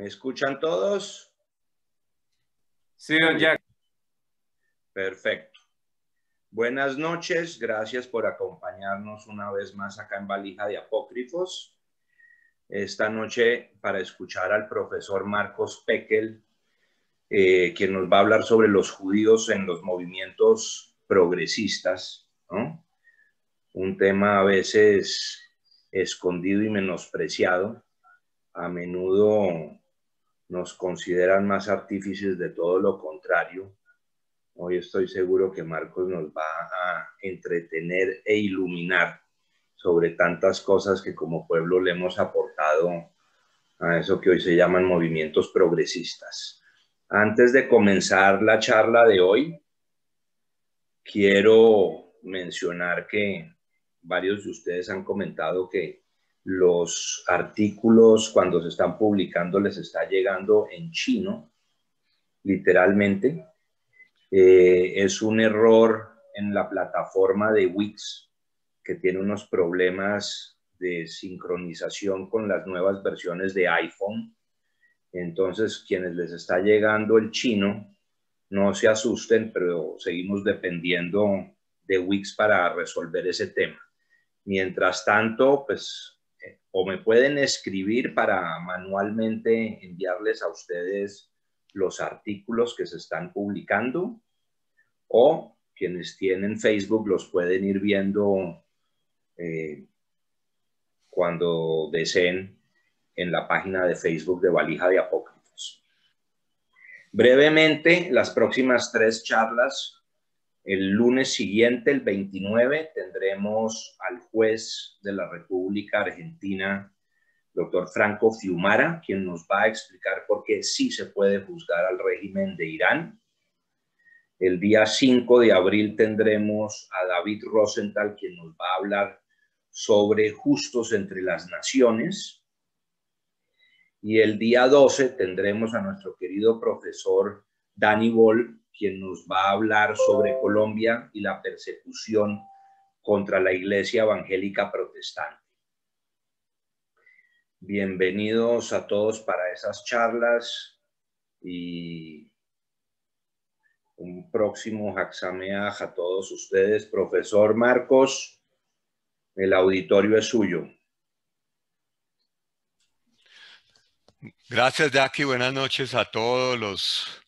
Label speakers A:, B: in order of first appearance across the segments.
A: ¿Me escuchan todos? Sí, don Jack. Perfecto. Buenas noches, gracias por acompañarnos una vez más acá en Valija de Apócrifos. Esta noche para escuchar al profesor Marcos Peckel, eh, quien nos va a hablar sobre los judíos en los movimientos progresistas, Un tema a veces escondido y menospreciado, a menudo nos consideran más artífices de todo lo contrario. Hoy estoy seguro que Marcos nos va a entretener e iluminar sobre tantas cosas que como pueblo le hemos aportado a eso que hoy se llaman movimientos progresistas. Antes de comenzar la charla de hoy, quiero mencionar que varios de ustedes han comentado que los artículos cuando se están publicando les está llegando en chino, literalmente. Eh, es un error en la plataforma de Wix que tiene unos problemas de sincronización con las nuevas versiones de iPhone. Entonces, quienes les está llegando el chino, no se asusten, pero seguimos dependiendo de Wix para resolver ese tema. Mientras tanto, pues o me pueden escribir para manualmente enviarles a ustedes los artículos que se están publicando o quienes tienen Facebook los pueden ir viendo eh, cuando deseen en la página de Facebook de Valija de Apócrifos. Brevemente, las próximas tres charlas el lunes siguiente, el 29, tendremos al juez de la República Argentina, doctor Franco Fiumara, quien nos va a explicar por qué sí se puede juzgar al régimen de Irán. El día 5 de abril tendremos a David Rosenthal, quien nos va a hablar sobre justos entre las naciones. Y el día 12 tendremos a nuestro querido profesor Danny Boll, quien nos va a hablar sobre Colombia y la persecución contra la Iglesia Evangélica Protestante. Bienvenidos a todos para esas charlas y un próximo Jaxameaj a todos ustedes. Profesor Marcos, el auditorio es suyo.
B: Gracias, Jackie. Buenas noches a todos los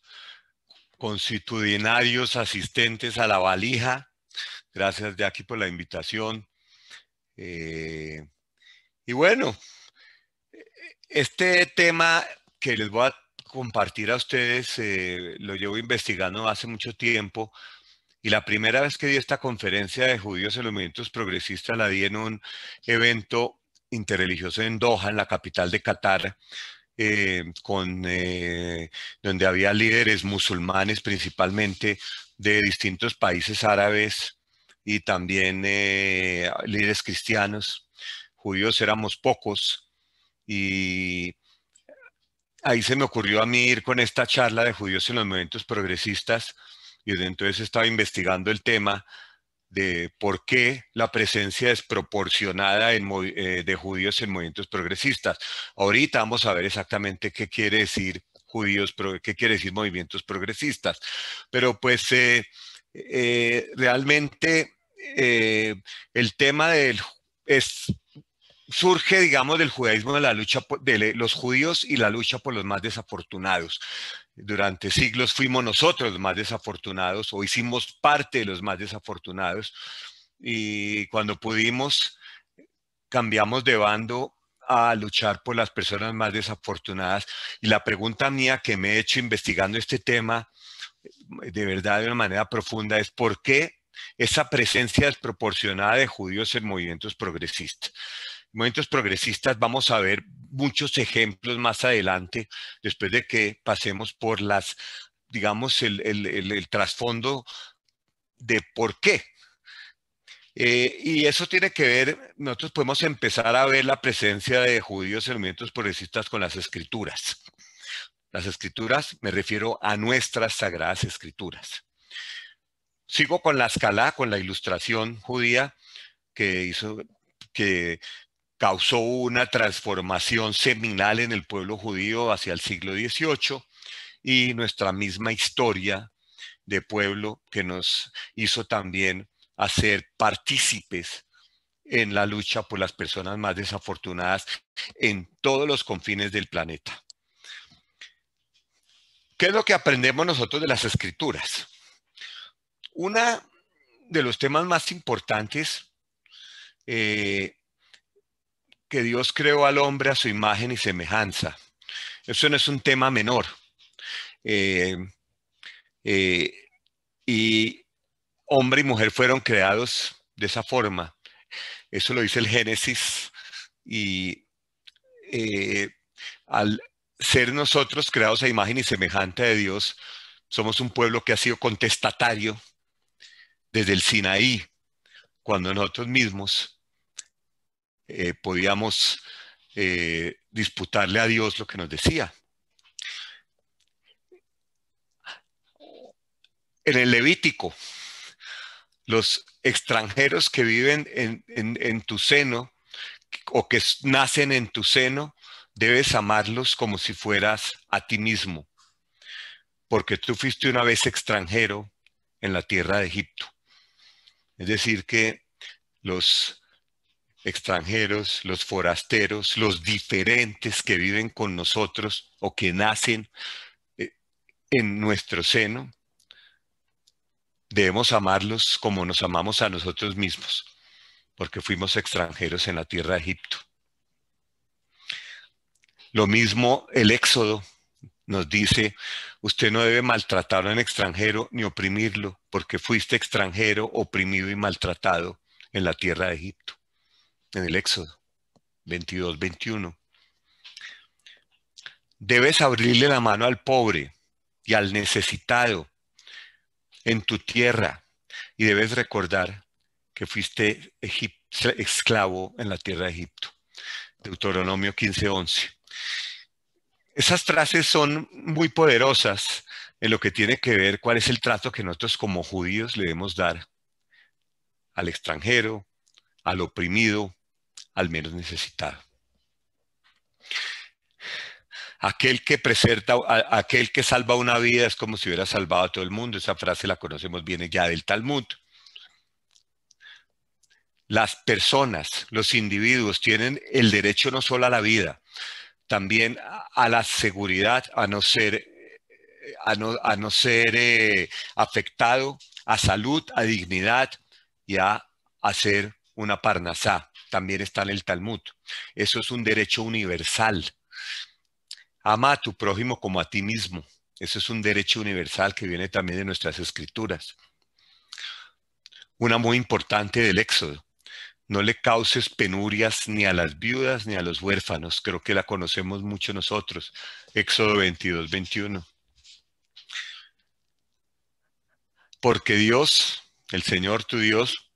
B: constitucionarios asistentes a la valija. Gracias, de aquí por la invitación. Eh, y bueno, este tema que les voy a compartir a ustedes eh, lo llevo investigando hace mucho tiempo. Y la primera vez que di esta conferencia de judíos en los movimientos progresistas la di en un evento interreligioso en Doha, en la capital de Qatar, eh, con, eh, donde había líderes musulmanes principalmente de distintos países árabes y también eh, líderes cristianos. Judíos éramos pocos y ahí se me ocurrió a mí ir con esta charla de judíos en los momentos progresistas y entonces estaba investigando el tema de por qué la presencia desproporcionada proporcionada eh, de judíos en movimientos progresistas. Ahorita vamos a ver exactamente qué quiere decir judíos, qué quiere decir movimientos progresistas. Pero pues eh, eh, realmente el tema es, surge, digamos, del judaísmo de la lucha de los judíos y la lucha por los más desafortunados durante siglos fuimos nosotros los más desafortunados o hicimos parte de los más desafortunados y cuando pudimos cambiamos de bando a luchar por las personas más desafortunadas. Y la pregunta mía que me he hecho investigando este tema de verdad de una manera profunda es por qué esa presencia desproporcionada de judíos en movimientos progresistas movimientos progresistas vamos a ver muchos ejemplos más adelante, después de que pasemos por las, digamos, el, trasfondo de por qué. Eh, y eso tiene que ver, nosotros podemos empezar a ver la presencia de judíos en movimientos progresistas con las escrituras. Las escrituras, me refiero a nuestras sagradas escrituras. Sigo con la escala, con la ilustración judía que hizo, que causó una transformación seminal en el pueblo judío hacia el siglo XVIII y nuestra misma historia de pueblo que nos hizo también hacer partícipes en la lucha por las personas más desafortunadas en todos los confines del planeta. ¿Qué es lo que aprendemos nosotros de las escrituras? Uno de los temas más importantes eh, que Dios creó al hombre a su imagen y semejanza. Eso no es un tema menor. Eh, eh, y hombre y mujer fueron creados de esa forma. Eso lo dice el Génesis. Y eh, al ser nosotros creados a imagen y semejanza de Dios, somos un pueblo que ha sido contestatario desde el Sinaí, cuando nosotros mismos eh, podíamos eh, disputarle a Dios lo que nos decía. En el Levítico, los extranjeros que viven en, en tu seno o que nacen en tu seno, debes amarlos como si fueras a ti mismo, porque tú fuiste una vez extranjero en la tierra de Egipto. Es decir, que los extranjeros, los forasteros, los diferentes que viven con nosotros o que nacen eh, en nuestro seno, debemos amarlos como nos amamos a nosotros mismos, porque fuimos extranjeros en la tierra de Egipto. Lo mismo el Éxodo nos dice, usted no debe maltratar a un extranjero ni oprimirlo, porque fuiste extranjero, oprimido y maltratado en la tierra de Egipto en el Éxodo 22, 21. Debes abrirle la mano al pobre y al necesitado en tu tierra y debes recordar que fuiste esclavo en la tierra de Egipto. Deuteronomio 15, 11. Esas frases son muy poderosas en lo que tiene que ver cuál es el trato que nosotros como judíos le debemos dar al extranjero, al oprimido, al menos necesitado. Aquel que, aquel que salva una vida es como si hubiera salvado a todo el mundo. Esa frase la conocemos bien ya del Talmud. Las personas, los individuos, tienen el derecho no solo a la vida, también a la seguridad, a no ser, a no, ser eh, afectado, a salud, a dignidad y a hacer una parnasá, también está en el Talmud. Eso es un derecho universal. Ama a tu prójimo como a ti mismo. Eso es un derecho universal que viene también de nuestras escrituras. Una muy importante del Éxodo. No le causes penurias ni a las viudas ni a los huérfanos. Creo que la conocemos mucho nosotros. Éxodo 22, 21. Porque Dios, el Señor tu Dios,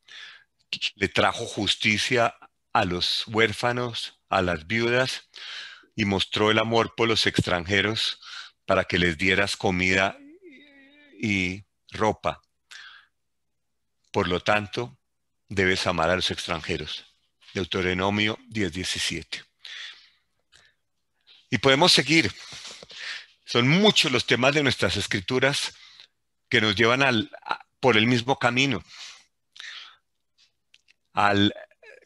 B: le trajo justicia a los huérfanos, a las viudas, y mostró el amor por los extranjeros para que les dieras comida y ropa. Por lo tanto, debes amar a los extranjeros. Deuteronomio 10:17. Y podemos seguir. Son muchos los temas de nuestras escrituras que nos llevan al, por el mismo camino, al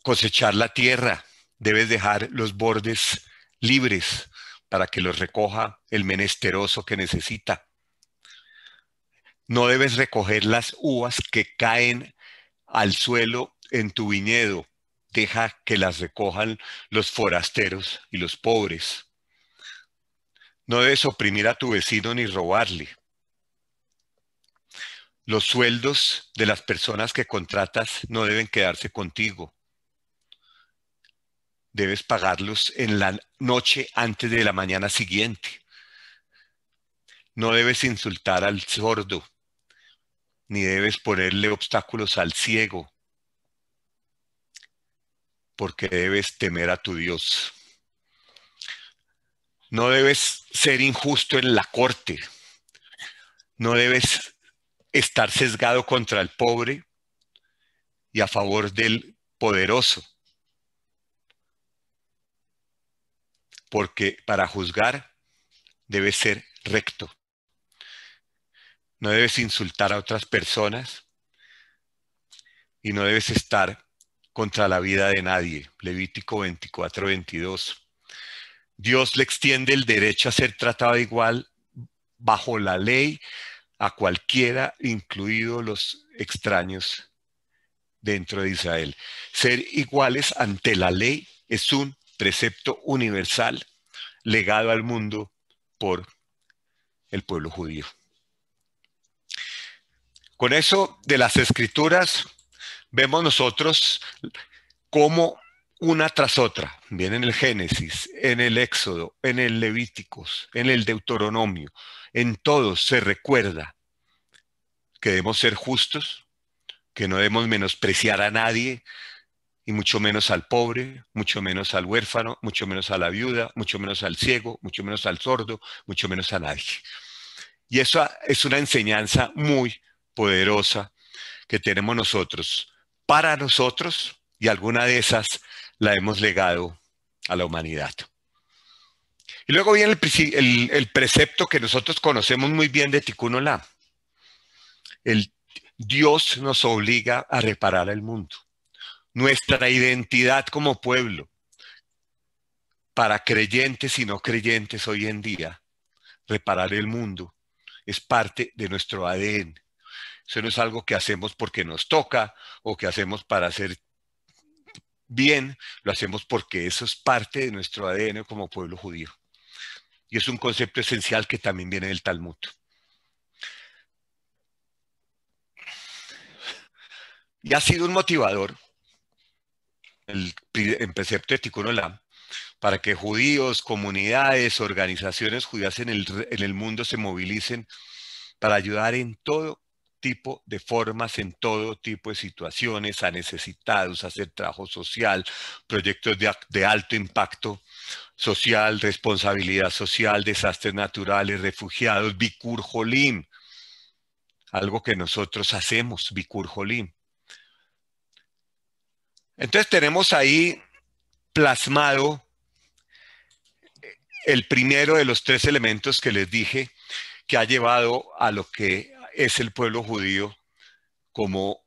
B: cosechar la tierra, debes dejar los bordes libres para que los recoja el menesteroso que necesita. No debes recoger las uvas que caen al suelo en tu viñedo. Deja que las recojan los forasteros y los pobres. No debes oprimir a tu vecino ni robarle. Los sueldos de las personas que contratas no deben quedarse contigo debes pagarlos en la noche antes de la mañana siguiente. No debes insultar al sordo, ni debes ponerle obstáculos al ciego, porque debes temer a tu Dios. No debes ser injusto en la corte. No debes estar sesgado contra el pobre y a favor del poderoso porque para juzgar debes ser recto. No debes insultar a otras personas y no debes estar contra la vida de nadie. Levítico 24, 22. Dios le extiende el derecho a ser tratado igual bajo la ley a cualquiera, incluidos los extraños dentro de Israel. Ser iguales ante la ley es un precepto universal legado al mundo por el pueblo judío. Con eso de las escrituras vemos nosotros cómo una tras otra, bien en el Génesis, en el Éxodo, en el Levíticos, en el Deuteronomio, en todos se recuerda que debemos ser justos, que no debemos menospreciar a nadie, y mucho menos al pobre, mucho menos al huérfano, mucho menos a la viuda, mucho menos al ciego, mucho menos al sordo, mucho menos a nadie. Y eso es una enseñanza muy poderosa que tenemos nosotros para nosotros y alguna de esas la hemos legado a la humanidad. Y luego viene el, precepto que nosotros conocemos muy bien de Tikkun El Dios nos obliga a reparar el mundo nuestra identidad como pueblo para creyentes y no creyentes hoy en día, reparar el mundo es parte de nuestro ADN. Eso no es algo que hacemos porque nos toca o que hacemos para hacer bien, lo hacemos porque eso es parte de nuestro ADN como pueblo judío. Y es un concepto esencial que también viene del Talmud. Y ha sido un motivador el, en precepto ético Olam, para que judíos, comunidades, organizaciones judías en el, en el mundo se movilicen para ayudar en todo tipo de formas, en todo tipo de situaciones, a necesitados, hacer trabajo social, proyectos de, alto impacto social, responsabilidad social, desastres naturales, refugiados, Bikur Jolim, algo que nosotros hacemos, Bikur Jolim. Entonces tenemos ahí plasmado el primero de los tres elementos que les dije que ha llevado a lo que es el pueblo judío como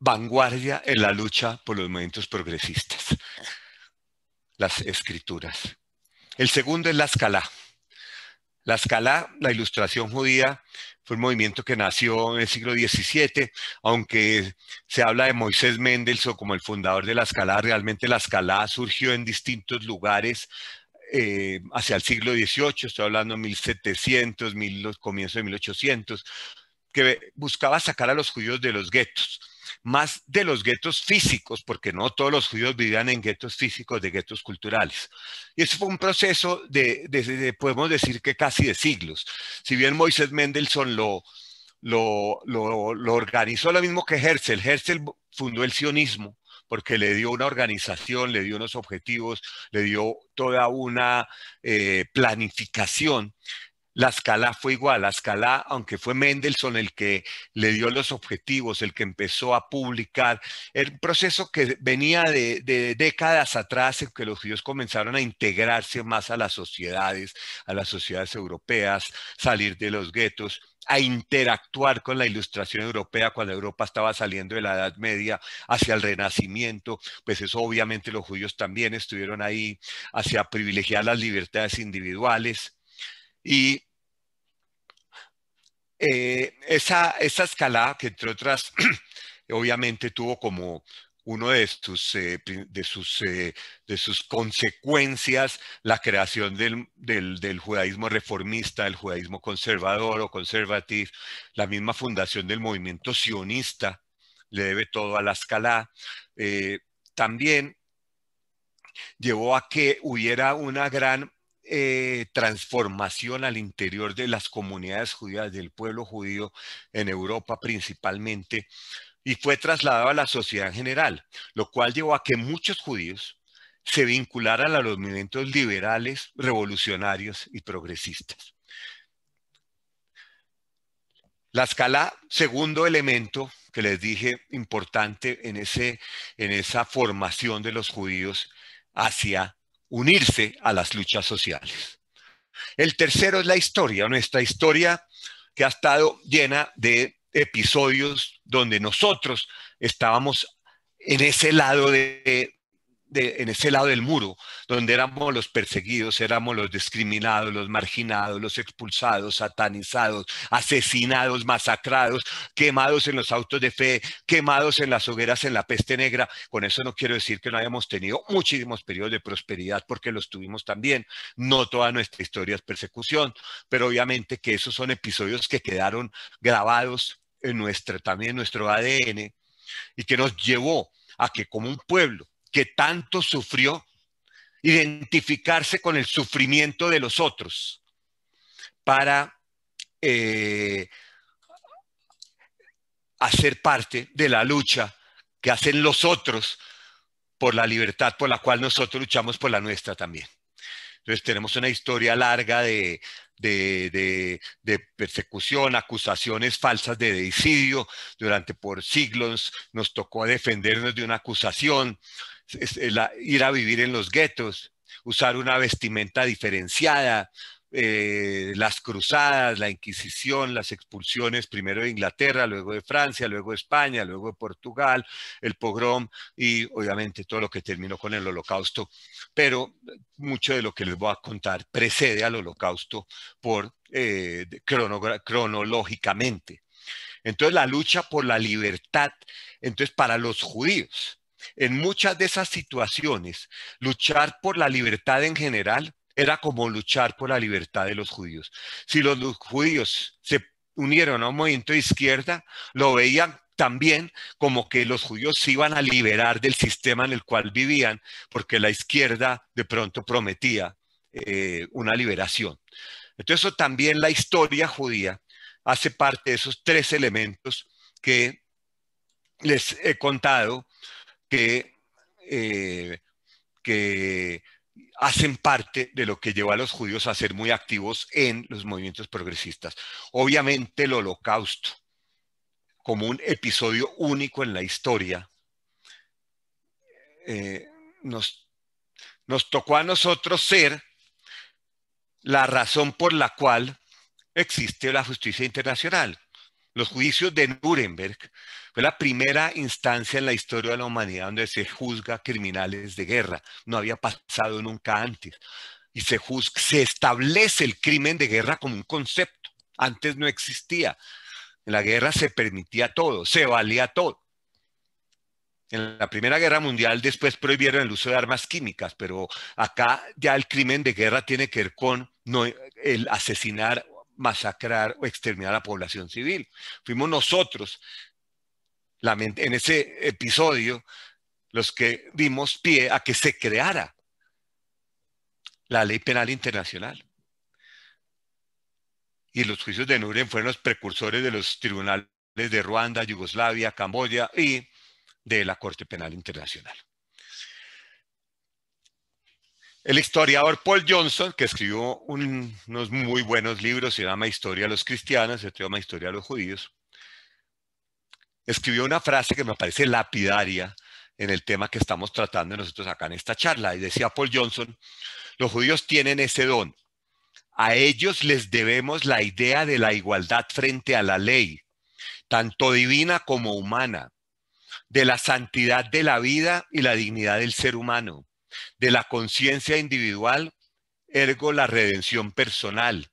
B: vanguardia en la lucha por los movimientos progresistas, las escrituras. El segundo es la escala. La escala, la ilustración judía, fue un movimiento que nació en el siglo XVII, aunque se habla de Moisés Mendelssohn como el fundador de la escalada, realmente la escalada surgió en distintos lugares eh, hacia el siglo XVIII, estoy hablando 1700, mil, comienzos de 1800, que buscaba sacar a los judíos de los guetos más de los guetos físicos, porque no todos los judíos vivían en guetos físicos, de guetos culturales. Y eso fue un proceso de, podemos decir que casi de siglos. Si bien Moisés Mendelssohn lo, lo, lo, organizó lo mismo que Herzl, Herzl fundó el sionismo porque le dio una organización, le dio unos objetivos, le dio toda una eh, planificación. La escala fue igual. La escala, aunque fue Mendelssohn el que le dio los objetivos, el que empezó a publicar, el proceso que venía de, décadas atrás en que los judíos comenzaron a integrarse más a las sociedades, a las sociedades europeas, salir de los guetos a interactuar con la ilustración europea cuando Europa estaba saliendo de la Edad Media hacia el Renacimiento, pues eso obviamente los judíos también estuvieron ahí hacia privilegiar las libertades individuales. Y eh, esa, esa, escalada que entre otras, obviamente tuvo como uno de sus, eh, de, sus, eh, de sus consecuencias la creación del, judaísmo reformista, el judaísmo conservador o conservativo, la misma fundación del movimiento sionista le debe todo a la escalada. también llevó a que hubiera una gran eh, transformación al interior de las comunidades judías, del pueblo judío en Europa principalmente, y fue trasladado a la sociedad en general, lo cual llevó a que muchos judíos se vincularan a los movimientos liberales, revolucionarios y progresistas. La escala, segundo elemento que les dije importante en, ese, en esa formación de los judíos hacia unirse a las luchas sociales. El tercero es la historia, nuestra historia que ha estado llena de episodios donde nosotros estábamos en ese lado de, en ese lado del muro, donde éramos los perseguidos, éramos los discriminados, los marginados, los expulsados, satanizados, asesinados, masacrados, quemados en los autos de fe, quemados en las hogueras en la peste negra. Con eso no quiero decir que no hayamos tenido muchísimos periodos de prosperidad, porque los tuvimos también. No toda nuestra historia es persecución, pero obviamente que esos son episodios que quedaron grabados en nuestra, también en nuestro ADN y que nos llevó a que como un pueblo que tanto sufrió, identificarse con el sufrimiento de los otros para eh, hacer parte de la lucha que hacen los otros por la libertad por la cual nosotros luchamos por la nuestra también. Entonces tenemos una historia larga de, persecución, acusaciones falsas de deicidio. Durante por siglos nos tocó defendernos de una acusación ir a vivir en los guetos, usar una vestimenta diferenciada, eh, las cruzadas, la Inquisición, las expulsiones, primero de Inglaterra, luego de Francia, luego de España, luego de Portugal, el pogrom y obviamente todo lo que terminó con el holocausto. Pero mucho de lo que les voy a contar precede al holocausto por, eh, cronológicamente. Entonces la lucha por la libertad, entonces para los judíos, en muchas de esas situaciones, luchar por la libertad en general era como luchar por la libertad de los judíos. Si los judíos se unieron a un movimiento de izquierda, lo veían también como que los judíos se iban a liberar del sistema en el cual vivían, porque la izquierda de pronto prometía eh, una liberación. Entonces eso también la historia judía hace parte de esos tres elementos que les he contado eh, que, hacen parte de lo que llevó a los judíos a ser muy activos en los movimientos progresistas. Obviamente el holocausto, como un episodio único en la historia, eh, nos, nos tocó a nosotros ser la razón por la cual existe la justicia internacional. Los juicios de Nuremberg fue la primera instancia en la historia de la humanidad donde se juzga criminales de guerra. No había pasado nunca antes. Y se, se establece el crimen de guerra como un concepto. Antes no existía. En la guerra se permitía todo, se valía todo. En la Primera Guerra Mundial después prohibieron el uso de armas químicas, pero acá ya el crimen de guerra tiene que ver con no, el asesinar, masacrar o exterminar a la población civil. Fuimos nosotros en ese episodio los que dimos pie a que se creara la ley penal internacional. Y los juicios de Nuremberg fueron los precursores de los tribunales de Ruanda, Yugoslavia, Camboya y de la Corte Penal Internacional. El historiador Paul Johnson, que escribió unos muy buenos libros, se llama Historia de los Cristianos, se llama Historia de los Judíos, escribió una frase que me parece lapidaria en el tema que estamos tratando nosotros acá en esta charla. Y decía Paul Johnson, los judíos tienen ese don. A ellos les debemos la idea de la igualdad frente a la ley, tanto divina como humana, de la santidad de la vida y la dignidad del ser humano, de la conciencia individual, ergo la redención personal,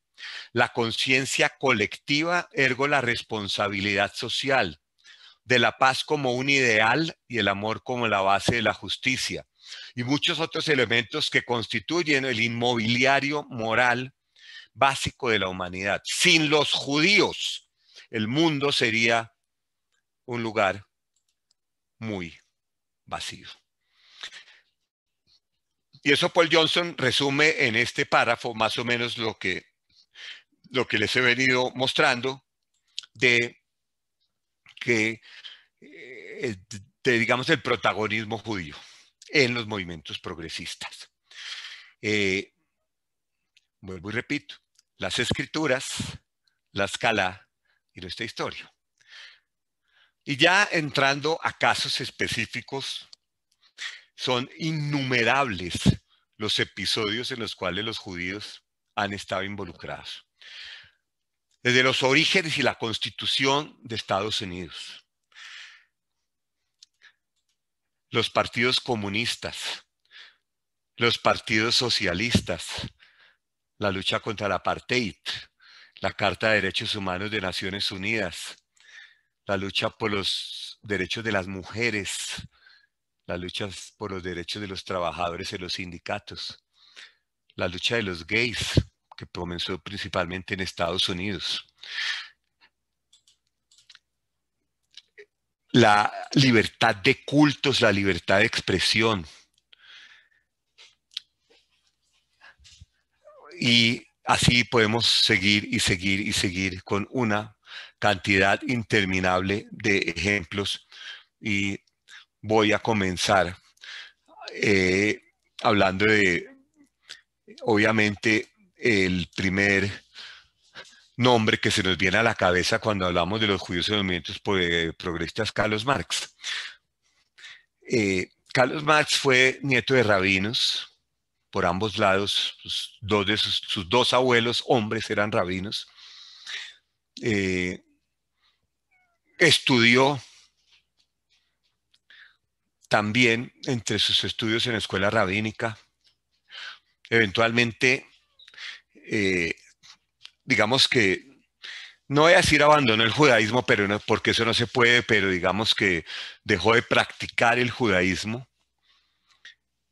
B: la conciencia colectiva, ergo la responsabilidad social, de la paz como un ideal y el amor como la base de la justicia, y muchos otros elementos que constituyen el inmobiliario moral básico de la humanidad. Sin los judíos, el mundo sería un lugar muy vacío. Y eso Paul Johnson resume en este párrafo más o menos lo que, lo que les he venido mostrando de que digamos, el protagonismo judío en los movimientos progresistas. Eh, vuelvo y repito, las escrituras, la escala y nuestra historia. Y ya entrando a casos específicos, son innumerables los episodios en los cuales los judíos han estado involucrados. Desde los orígenes y la constitución de Estados Unidos, los partidos comunistas, los partidos socialistas, la lucha contra el apartheid, la Carta de Derechos Humanos de Naciones Unidas, la lucha por los derechos de las mujeres, la lucha por los derechos de los trabajadores en los sindicatos, la lucha de los gays, que comenzó principalmente en Estados Unidos, la libertad de cultos, la libertad de expresión. Y así podemos seguir y seguir y seguir con una cantidad interminable de ejemplos. Y voy a comenzar eh, hablando de, obviamente, el primer nombre que se nos viene a la cabeza cuando hablamos de los judíos y movimientos eh, progresistas, Carlos Marx. Eh, Carlos Marx fue nieto de rabinos, por ambos lados, sus dos, de sus, dos abuelos hombres eran rabinos. Eh, estudió también entre sus estudios en la escuela rabínica. Eventualmente digamos que, no voy a decir abandonó el judaísmo, pero porque eso no se puede, pero digamos que dejó de practicar el judaísmo.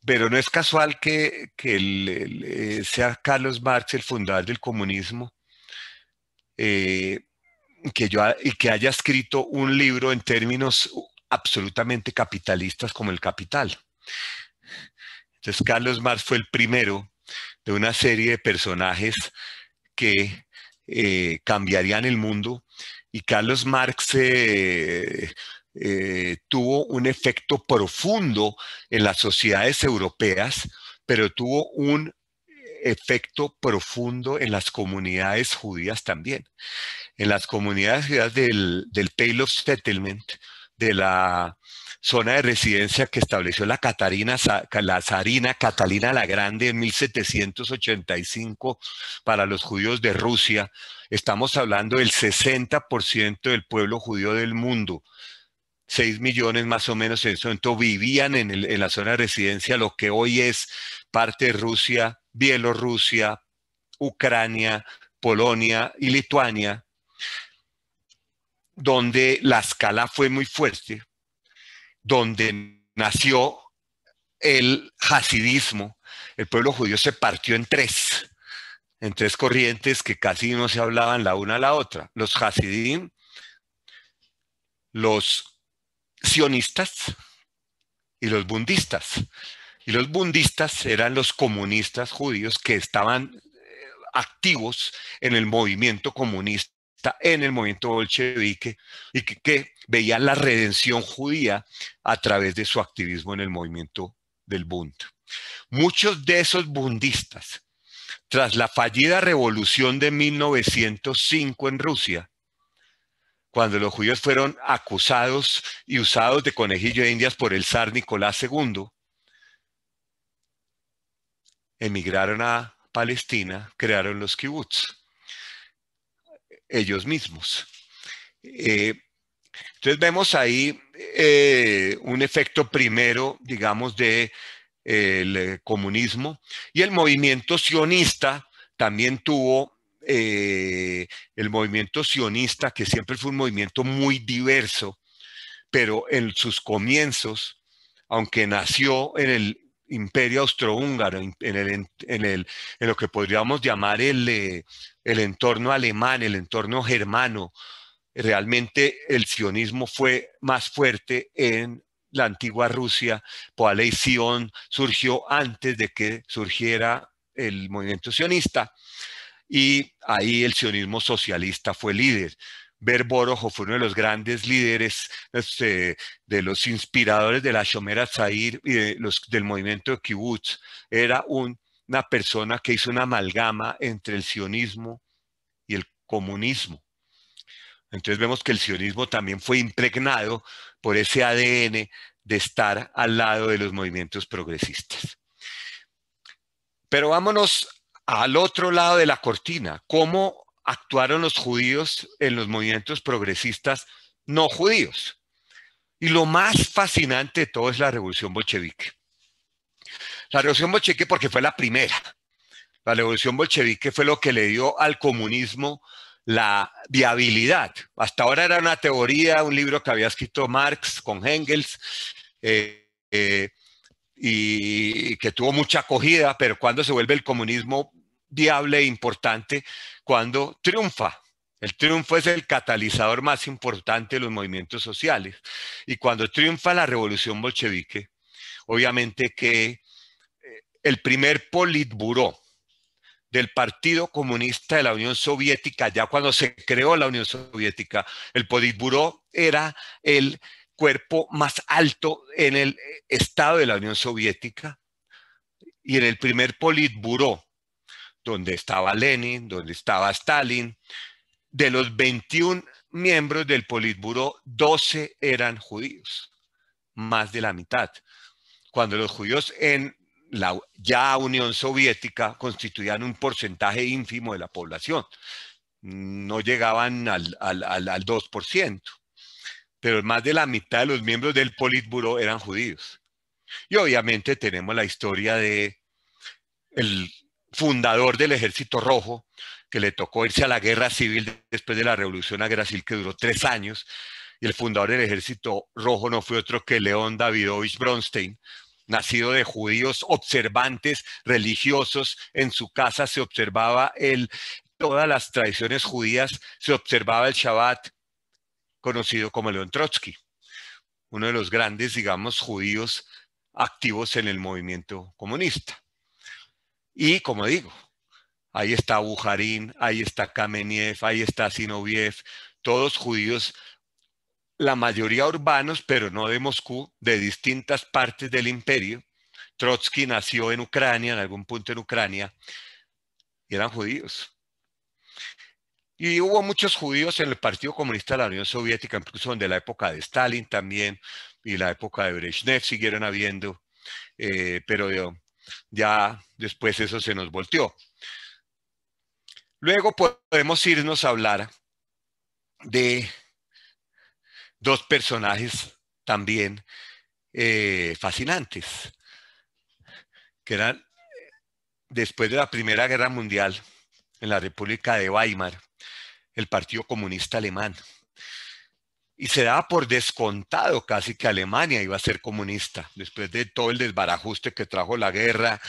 B: Pero no es casual que, que eh, sea Carlos Marx el fundador del comunismo. Eh, que yo, y que haya escrito un libro en términos absolutamente capitalistas como el capital. Entonces, Carlos Marx fue el primero de una serie de personajes que eh, cambiarían el mundo. Y Carlos Marx eh, eh, tuvo un efecto profundo en las sociedades europeas, pero tuvo un efecto profundo en las comunidades judías también. En las comunidades judías del, del Pale of Settlement, de la zona de residencia que estableció la, Catarina, la zarina Catalina la Grande en 1785 para los judíos de Rusia. Estamos hablando del 60% del pueblo judío del mundo. 6 millones más o menos en eso momento vivían en, en la zona de residencia, lo que hoy es parte de Rusia, Bielorrusia, Ucrania, Polonia y Lituania, donde la escala fue muy fuerte, donde nació el hasidismo, el pueblo judío se partió en tres, en tres corrientes que casi no se hablaban la una a la otra. Los hasidim, los sionistas y los bundistas. Y los bundistas eran los comunistas judíos que estaban eh, activos en el movimiento comunista en el movimiento bolchevique y que, veían veía la redención judía a través de su activismo en el movimiento del Bund. Muchos de esos bundistas, tras la fallida revolución de 1905 en Rusia, cuando los judíos fueron acusados y usados de conejillo de indias por el zar Nicolás II, emigraron a Palestina, crearon los kibbutz ellos mismos. Eh, entonces vemos ahí eh, un efecto primero, digamos, del de, comunismo y el movimiento sionista también tuvo eh, el movimiento sionista, que siempre fue un movimiento muy diverso, pero en sus comienzos, aunque nació en el imperio austrohúngaro, en lo que podríamos llamar el el entorno alemán, el entorno germano. Realmente el sionismo fue más fuerte en la antigua Rusia. Poalei Sion surgió antes de que surgiera el movimiento sionista y ahí el sionismo socialista fue líder. Borojo fue uno de los grandes líderes, este, de los inspiradores de la Shomera Zair y los, del movimiento de kibbutz. Era un una persona que hizo una amalgama entre el sionismo y el comunismo. Entonces vemos que el sionismo también fue impregnado por ese ADN de estar al lado de los movimientos progresistas. Pero vámonos al otro lado de la cortina. ¿Cómo actuaron los judíos en los movimientos progresistas no judíos? Y lo más fascinante de todo es la revolución bolchevique. La revolución bolchevique porque fue la primera. La revolución bolchevique fue lo que le dio al comunismo la viabilidad. Hasta ahora era una teoría, un libro que había escrito Marx con Engels. Eh, eh, y que tuvo mucha acogida, pero cuando se vuelve el comunismo viable e importante, cuando triunfa. El triunfo es el catalizador más importante de los movimientos sociales. Y cuando triunfa la revolución bolchevique, obviamente que el primer politburó del Partido Comunista de la Unión Soviética, ya cuando se creó la Unión Soviética, el politburó era el cuerpo más alto en el Estado de la Unión Soviética y en el primer politburó, donde estaba Lenin, donde estaba Stalin, de los 21 miembros del politburó, 12 eran judíos, más de la mitad. Cuando los judíos en la ya Unión Soviética constituían un porcentaje ínfimo de la población. No llegaban al, 2%, pero más de la mitad de los miembros del Politburo eran judíos. Y obviamente tenemos la historia de el fundador del Ejército Rojo, que le tocó irse a la guerra civil después de la Revolución a Brasil, que duró tres años, y el fundador del Ejército Rojo no fue otro que León Davidovich Bronstein, nacido de judíos observantes religiosos. En su casa se observaba el, todas las tradiciones judías, se observaba el Shabbat, conocido como León Trotsky, uno de los grandes, digamos, judíos activos en el movimiento comunista. Y como digo, ahí está Bujarín, ahí está Kameniev, ahí está Sinoviev, todos judíos la mayoría urbanos, pero no de Moscú, de distintas partes del imperio. Trotsky nació en Ucrania, en algún punto en Ucrania, y eran judíos. Y hubo muchos judíos en el Partido Comunista de la Unión Soviética, incluso de la época de Stalin también, y la época de Brezhnev siguieron habiendo, eh, pero ya después eso se nos volteó. Luego podemos irnos a hablar de dos personajes también eh, fascinantes, que eran después de la Primera Guerra Mundial en la República de Weimar, el Partido Comunista Alemán. Y se daba por descontado casi que Alemania iba a ser comunista, después de todo el desbarajuste que trajo la guerra,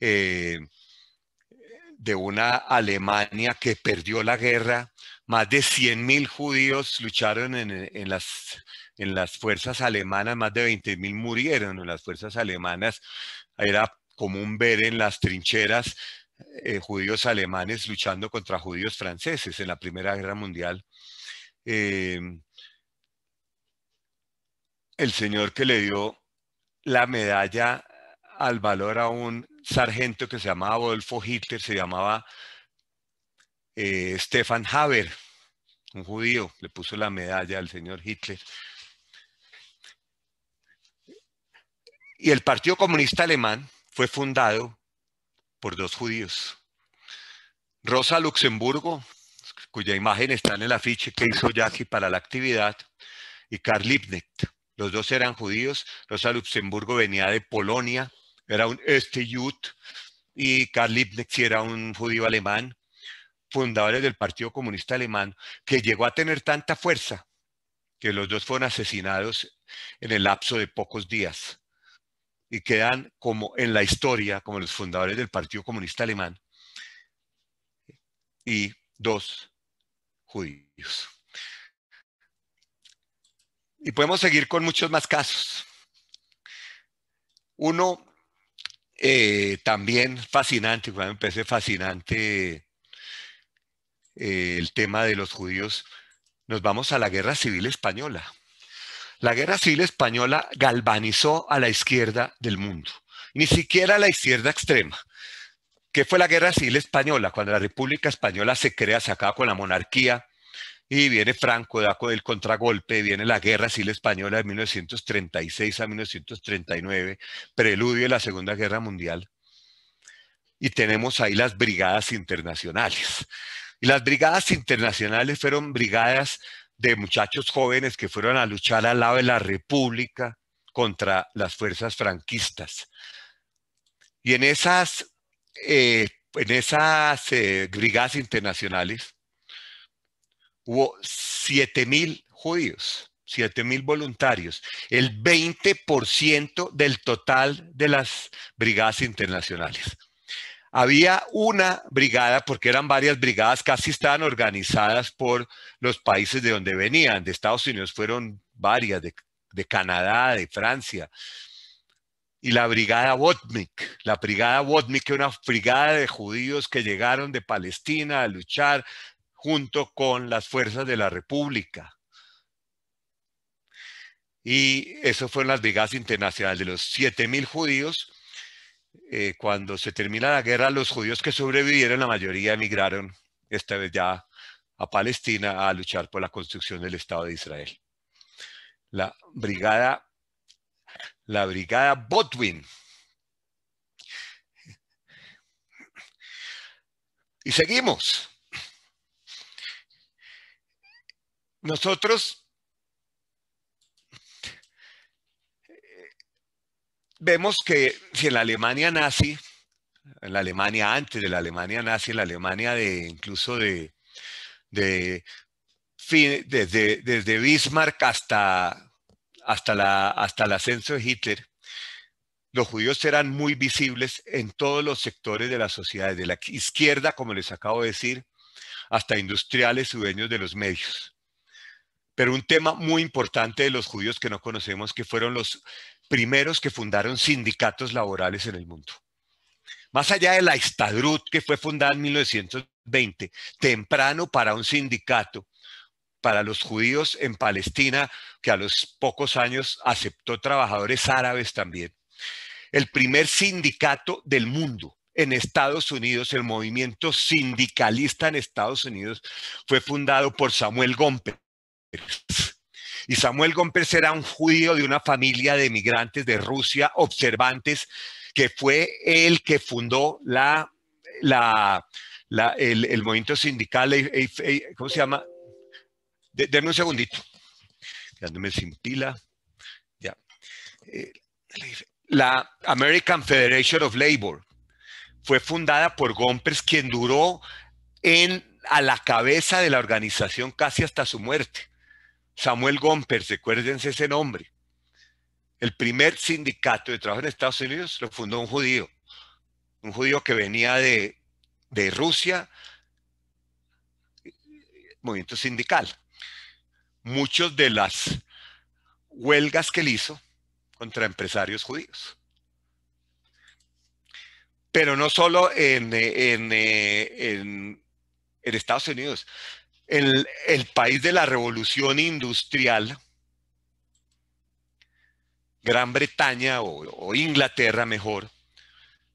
B: eh, de una Alemania que perdió la guerra. Más de 100.000 judíos lucharon en, las, en las fuerzas alemanas, más de 20.000 murieron en las fuerzas alemanas. Era común ver en las trincheras eh, judíos alemanes luchando contra judíos franceses en la Primera Guerra Mundial. Eh, el señor que le dio la medalla al valor a un sargento que se llamaba Adolfo Hitler, se llamaba eh, Stefan Haber, un judío, le puso la medalla al señor Hitler. Y el Partido Comunista Alemán fue fundado por dos judíos. Rosa Luxemburgo, cuya imagen está en el afiche que hizo Jackie para la actividad, y Karl Liebknecht. Los dos eran judíos. Rosa Luxemburgo venía de Polonia, era un este y Karl Liebknecht era un judío alemán, fundadores del Partido Comunista Alemán, que llegó a tener tanta fuerza que los dos fueron asesinados en el lapso de pocos días y quedan como en la historia como los fundadores del Partido Comunista Alemán y dos judíos. Y podemos seguir con muchos más casos. Uno eh, también fascinante, me parece fascinante eh, el tema de los judíos. Nos vamos a la Guerra Civil Española. La Guerra Civil Española galvanizó a la izquierda del mundo, ni siquiera a la izquierda extrema. ¿Qué fue la Guerra Civil Española? Cuando la República Española se crea, se acaba con la monarquía, y viene Franco, da del el contragolpe, viene la Guerra Civil Española de 1936 a 1939, preludio de la Segunda Guerra Mundial. Y tenemos ahí las brigadas internacionales. Y las brigadas internacionales fueron brigadas de muchachos jóvenes que fueron a luchar al lado de la República contra las fuerzas franquistas. Y en esas, eh, en esas eh, brigadas internacionales hubo mil judíos, mil voluntarios, el 20% del total de las brigadas internacionales. Había una brigada, porque eran varias brigadas, casi estaban organizadas por los países de donde venían. De Estados Unidos fueron varias, de, Canadá, de Francia. Y la brigada Botnik, la brigada Botnik, era una brigada de judíos que llegaron de Palestina a luchar junto con las fuerzas de la República. Y eso fueron las brigadas internacionales de los 7.000 judíos. Eh, cuando se termina la guerra, los judíos que sobrevivieron, la mayoría emigraron, esta vez ya a Palestina, a luchar por la construcción del Estado de Israel. La brigada, la brigada Botwin. Y seguimos. Nosotros eh, vemos que si en la Alemania nazi, en la Alemania antes de la Alemania nazi, en la Alemania de incluso de, desde, desde Bismarck hasta, hasta, la, hasta el ascenso de Hitler, los judíos eran muy visibles en todos los sectores de la sociedad, desde la izquierda, como les acabo de decir, hasta industriales y dueños de los medios. Pero un tema muy importante de los judíos que no conocemos, que fueron los primeros que fundaron sindicatos laborales en el mundo. Más allá de la Estadrut, que fue fundada en 1920, temprano para un sindicato, para los judíos en Palestina, que a los pocos años aceptó trabajadores árabes también. El primer sindicato del mundo en Estados Unidos, el movimiento sindicalista en Estados Unidos, fue fundado por Samuel Gompers. Y Samuel Gompers era un judío de una familia de migrantes de Rusia, observantes, que fue el que fundó la, la, el, movimiento sindical, eh, eh, eh, ¿cómo se llama? denme un segundito, quedándome sin pila. Ya. La American Federation of Labor fue fundada por Gompers, quien duró en, a la cabeza de la organización casi hasta su muerte. Samuel Gompers, recuérdense ese nombre. El primer sindicato de trabajo en Estados Unidos lo fundó un judío, un judío que venía de, Rusia, movimiento sindical. Muchos de las huelgas que él hizo contra empresarios judíos. Pero no solo en, en eh, Estados Unidos, el, país de la revolución industrial, Gran Bretaña o, Inglaterra mejor.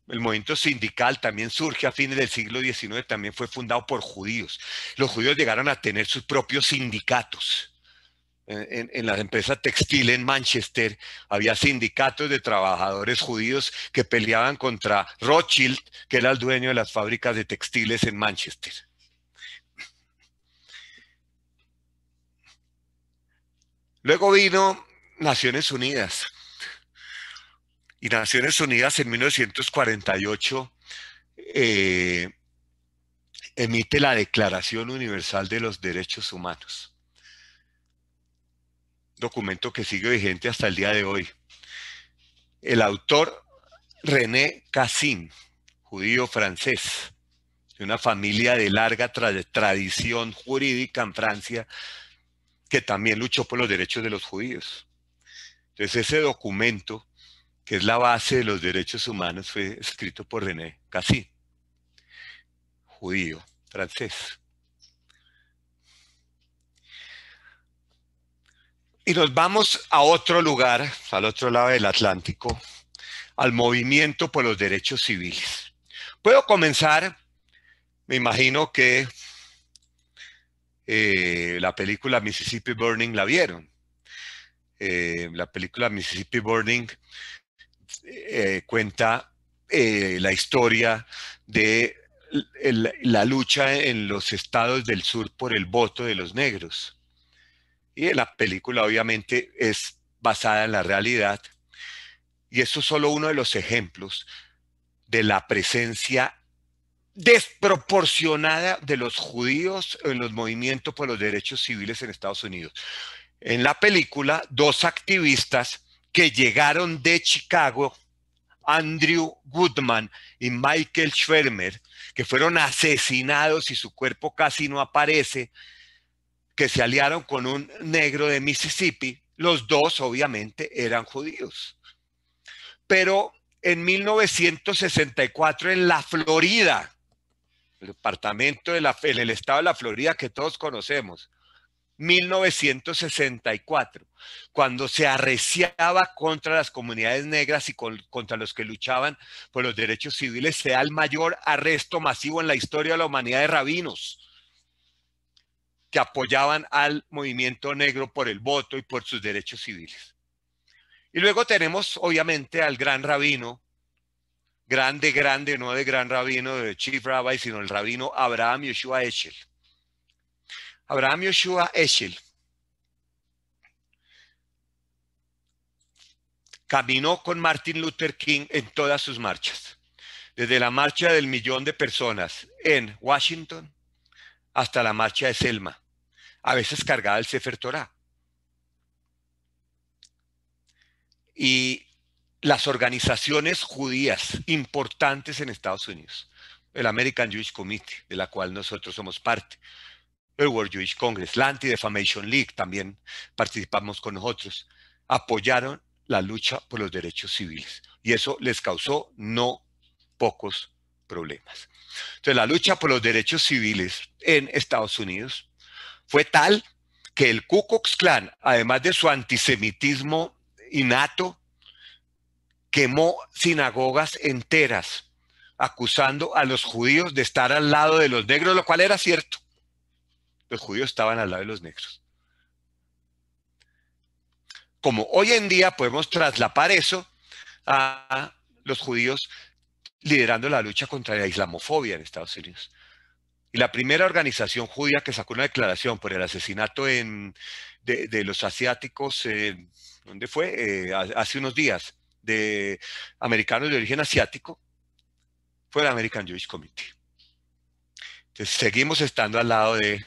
B: El movimiento sindical también surge a fines del siglo XIX, también fue fundado por judíos. Los judíos llegaron a tener sus propios sindicatos. En, las la textiles textil en Manchester había sindicatos de trabajadores judíos que peleaban contra Rothschild, que era el dueño de las fábricas de textiles en Manchester. Luego vino Naciones Unidas. Y Naciones Unidas en 1948 eh, emite la Declaración Universal de los Derechos Humanos. Documento que sigue vigente hasta el día de hoy. El autor René Cassin, judío francés, de una familia de larga tradición jurídica en Francia, que también luchó por los derechos de los judíos. Entonces ese documento, que es la base de los derechos humanos, fue escrito por René Cassin, judío francés. Y nos vamos a otro lugar, al otro lado del Atlántico, al movimiento por los derechos civiles. Puedo comenzar, me imagino que eh, la película Mississippi Burning la vieron. Eh, la película Mississippi Burning eh, cuenta la historia de la lucha en los estados del sur por el voto de los negros. Y la película obviamente es basada en la realidad. Y eso es solo uno de los ejemplos de la presencia desproporcionada de los judíos en los movimientos por los derechos civiles en Estados Unidos. En la película, dos activistas que llegaron de Chicago, Andrew Goodman y Michael Schwermer, que fueron asesinados y su cuerpo casi no aparece, que se aliaron con un negro de Mississippi, los dos obviamente eran judíos. Pero en 1964 en la Florida, el departamento de la, en el estado de la Florida que todos conocemos, 1964, cuando se arreciaba contra las comunidades negras y contra los que luchaban por los derechos civiles, se da el mayor arresto masivo en la historia de la humanidad de rabinos que apoyaban al movimiento negro por el voto y por sus derechos civiles. Y luego tenemos, obviamente, al gran rabino grande, grande, no de gran rabino, de chief rabbi, sino el rabino Abraham Yeshua Eshel. Abraham Yeshua Eshel caminó con Martin Luther King en todas sus marchas, desde la marcha del millón de personas en Washington hasta la marcha de Selma, a veces cargada el Sefer Torah. Y las organizaciones judías importantes en Estados Unidos, el American Jewish Committee, de la cual nosotros somos parte, el World Jewish Congress, la Anti-Defamation League, también participamos con nosotros, apoyaron la lucha por los derechos civiles y eso les causó no pocos problemas. Entonces, la lucha por los derechos civiles en Estados Unidos fue tal que el Ku Klux Klan, además de su antisemitismo innato, quemó sinagogas enteras, acusando a los judíos de estar al lado de los negros, lo cual era cierto. Los judíos estaban al lado de los negros. Como hoy en día podemos traslapar eso a los judíos liderando la lucha contra la islamofobia en Estados Unidos. Y la primera organización judía que sacó una declaración por el asesinato de, los asiáticos, ¿dónde fue? Eh, hace unos días, de americanos de origen asiático fue el American Jewish Committee. Entonces, seguimos estando al lado de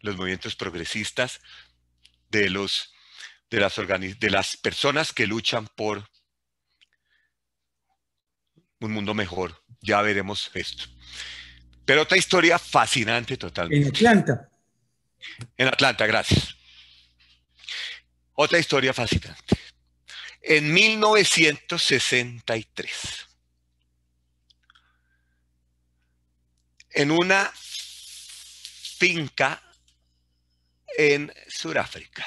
B: los movimientos progresistas, de, los, de, las, de las personas que luchan por un mundo mejor. Ya veremos esto. Pero otra historia fascinante totalmente. En Atlanta. En Atlanta, gracias. Otra historia fascinante en 1963. En una finca en Sudáfrica.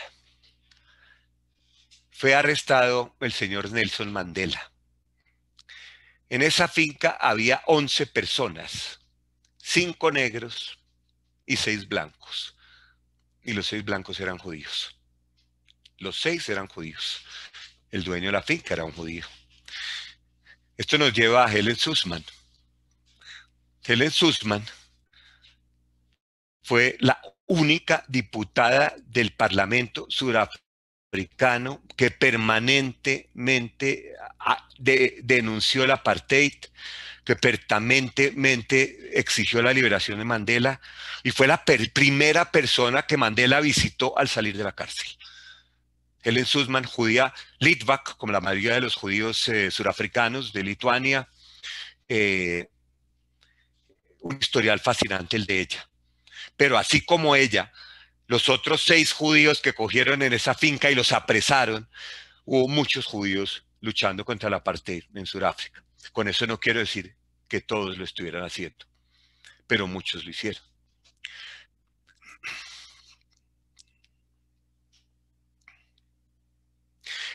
B: Fue arrestado el señor Nelson Mandela. En esa finca había 11 personas, 5 negros y 6 blancos. Y los 6 blancos eran judíos. Los 6 eran judíos el dueño de la finca era un judío. Esto nos lleva a Helen Sussman. Helen Sussman fue la única diputada del Parlamento surafricano que permanentemente ah, denunció el apartheid, que permanentemente exigió la liberación de Mandela y fue la primera persona que Mandela visitó al salir de la cárcel. Helen Sussman judía litvak, como la mayoría de los judíos eh, surafricanos de Lituania. Eh, un historial fascinante el de ella. Pero así como ella, los otros seis judíos que cogieron en esa finca y los apresaron, hubo muchos judíos luchando contra la apartheid en Sudáfrica. Con eso no quiero decir que todos lo estuvieran haciendo, pero muchos lo hicieron.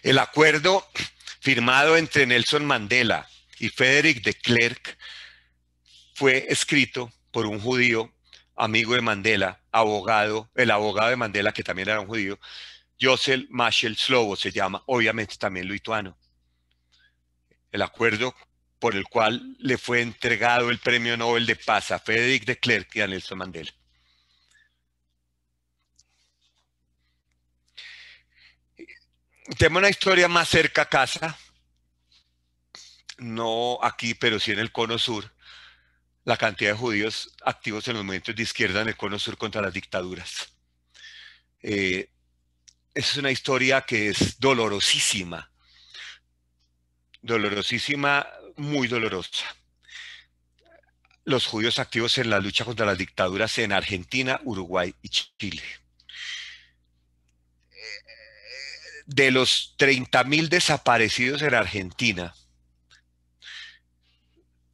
B: El acuerdo firmado entre Nelson Mandela y Frederick de Klerk fue escrito por un judío amigo de Mandela, abogado, el abogado de Mandela, que también era un judío, Joseph Mashel Slobo se llama, obviamente también lituano. El acuerdo por el cual le fue entregado el premio Nobel de Paz a Frederick de Klerk y a Nelson Mandela. Tengo una historia más cerca a casa, no aquí, pero sí en el cono sur, la cantidad de judíos activos en los movimientos de izquierda en el cono sur contra las dictaduras. Eh, esa es una historia que es dolorosísima, dolorosísima, muy dolorosa. Los judíos activos en la lucha contra las dictaduras en Argentina, Uruguay y Chile. de los 30.000 desaparecidos en Argentina,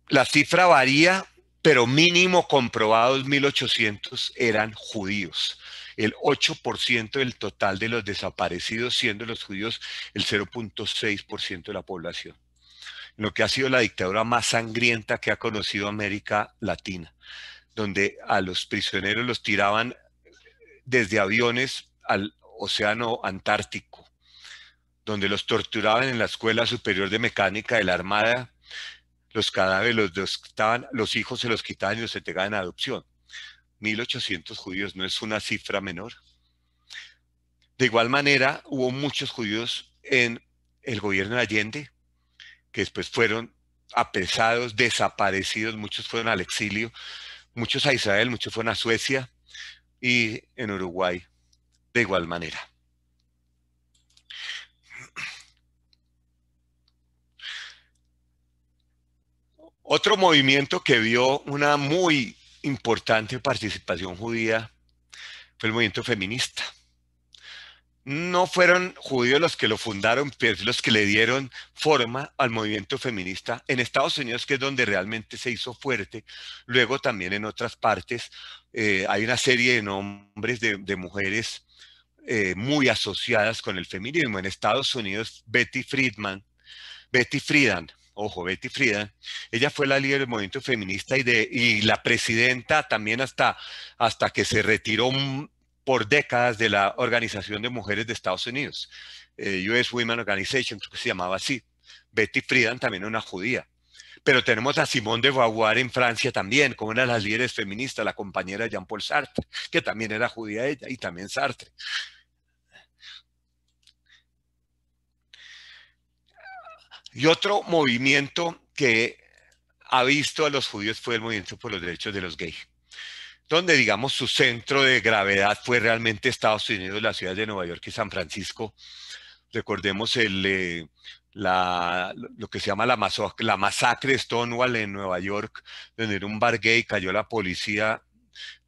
B: la cifra varía, pero mínimo comprobados 1.800 eran judíos. El 8% del total de los desaparecidos, siendo los judíos el 0.6% de la población. Lo que ha sido la dictadura más sangrienta que ha conocido América Latina, donde a los prisioneros los tiraban desde aviones al océano Antártico donde los torturaban en la Escuela Superior de Mecánica de la Armada. Los cadáveres los, los, estaban, los hijos se los quitaban y los entregaban a adopción. 1.800 judíos no es una cifra menor. De igual manera, hubo muchos judíos en el gobierno de Allende, que después fueron apresados, desaparecidos, muchos fueron al exilio, muchos a Israel, muchos fueron a Suecia y en Uruguay de igual manera. Otro movimiento que vio una muy importante participación judía fue el movimiento feminista. No fueron judíos los que lo fundaron, pero los que le dieron forma al movimiento feminista en Estados Unidos, que es donde realmente se hizo fuerte. Luego también en otras partes eh, hay una serie de nombres de, mujeres eh, muy asociadas con el feminismo. En Estados Unidos, Betty Friedman, Betty Friedan, ojo, Betty Friedan, ella fue la líder del movimiento feminista y, de, y la presidenta también hasta, hasta que se retiró por décadas de la Organización de Mujeres de Estados Unidos, eh, US Women Organization, creo que se llamaba así. Betty Friedan también una judía. Pero tenemos a Simone de Beauvoir en Francia también, como una de las líderes feministas, la compañera Jean-Paul Sartre, que también era judía ella, y también Sartre. Y otro movimiento que ha visto a los judíos fue el movimiento por los derechos de los gays, donde digamos su centro de gravedad fue realmente Estados Unidos, la ciudad de Nueva York y San Francisco. Recordemos eh, lo que se llama la, masacre, Stonewall en Nueva York, donde en un bar gay, cayó la policía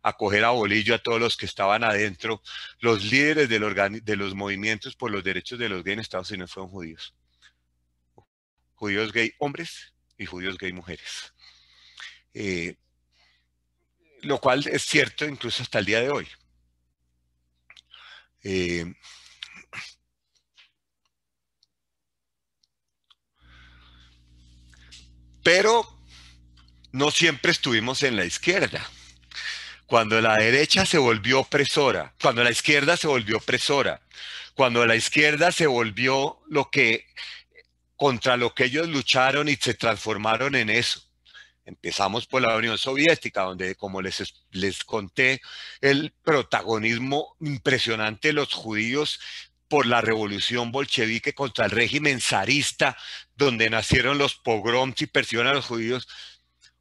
B: a coger a bolillo a todos los que estaban adentro. Los líderes del de los movimientos por los derechos de los gays en Estados Unidos fueron judíos judíos gay hombres y judíos gay mujeres. Eh, lo cual es cierto incluso hasta el día de hoy. Eh, pero no siempre estuvimos en la izquierda. Cuando la derecha se volvió opresora, cuando la izquierda se volvió opresora, cuando la izquierda se volvió lo que contra lo que ellos lucharon y se transformaron en eso. Empezamos por la Unión Soviética, donde, como les, les conté, el protagonismo impresionante de los judíos por la revolución bolchevique contra el régimen zarista, donde nacieron los pogroms y persiguieron a los judíos,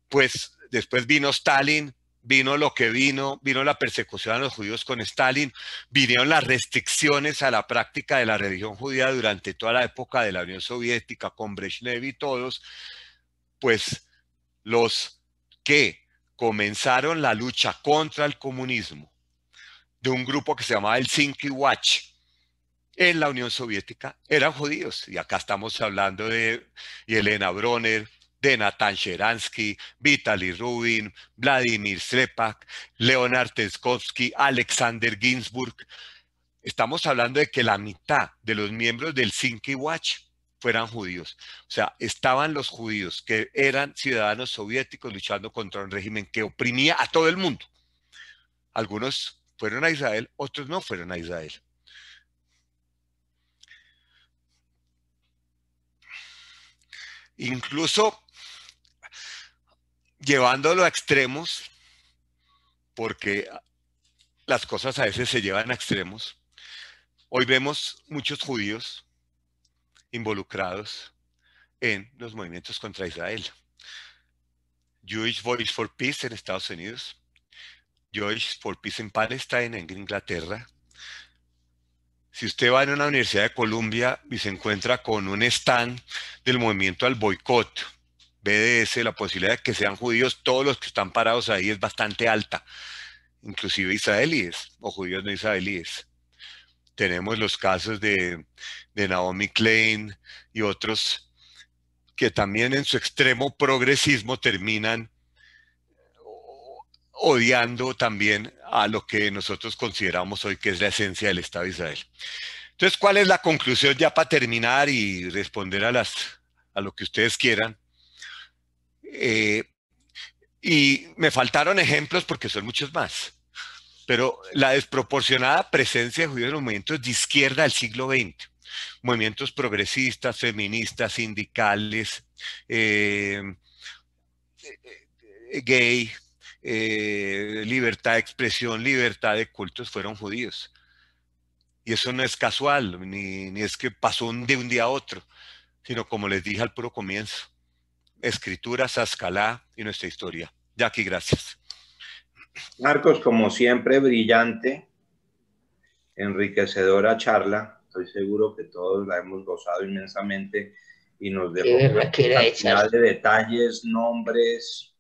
B: pues después vino Stalin, vino lo que vino, vino la persecución a los judíos con Stalin, vinieron las restricciones a la práctica de la religión judía durante toda la época de la Unión Soviética con Brezhnev y todos, pues los que comenzaron la lucha contra el comunismo de un grupo que se llamaba el Zinky Watch en la Unión Soviética eran judíos. Y acá estamos hablando de Elena Bronner, de Sheransky, Vitaly Rubin, Vladimir Srepak, Leonard Teskovsky, Alexander Ginsburg. Estamos hablando de que la mitad de los miembros del Sinki Watch fueran judíos. O sea, estaban los judíos que eran ciudadanos soviéticos luchando contra un régimen que oprimía a todo el mundo. Algunos fueron a Israel, otros no fueron a Israel. Incluso llevándolo a extremos, porque las cosas a veces se llevan a extremos. Hoy vemos muchos judíos involucrados en los movimientos contra Israel. Jewish Voice for Peace en Estados Unidos, Jewish for Peace en Palestine, en Inglaterra. Si usted va a una universidad de Columbia y se encuentra con un stand del movimiento al boicot, BDS, la posibilidad de que sean judíos todos los que están parados ahí es bastante alta, inclusive israelíes o judíos no israelíes. Tenemos los casos de, de Naomi Klein y otros que también en su extremo progresismo terminan odiando también a lo que nosotros consideramos hoy que es la esencia del Estado de Israel. Entonces, ¿cuál es la conclusión ya para terminar y responder a, las, a lo que ustedes quieran? Eh, y me faltaron ejemplos porque son muchos más. Pero la desproporcionada presencia de judíos en los movimientos de izquierda del siglo XX, movimientos progresistas, feministas, sindicales, eh, eh, gay, libertad de expresión, libertad de cultos, fueron judíos. Y eso no es casual, ni, es que pasó de un día a otro, sino como les dije al puro comienzo, Escrituras, Azcalá y nuestra historia. Jackie, gracias.
A: Marcos, como siempre, brillante, enriquecedora charla. Estoy seguro que todos la hemos gozado inmensamente y nos dejó una de detalles, nombres,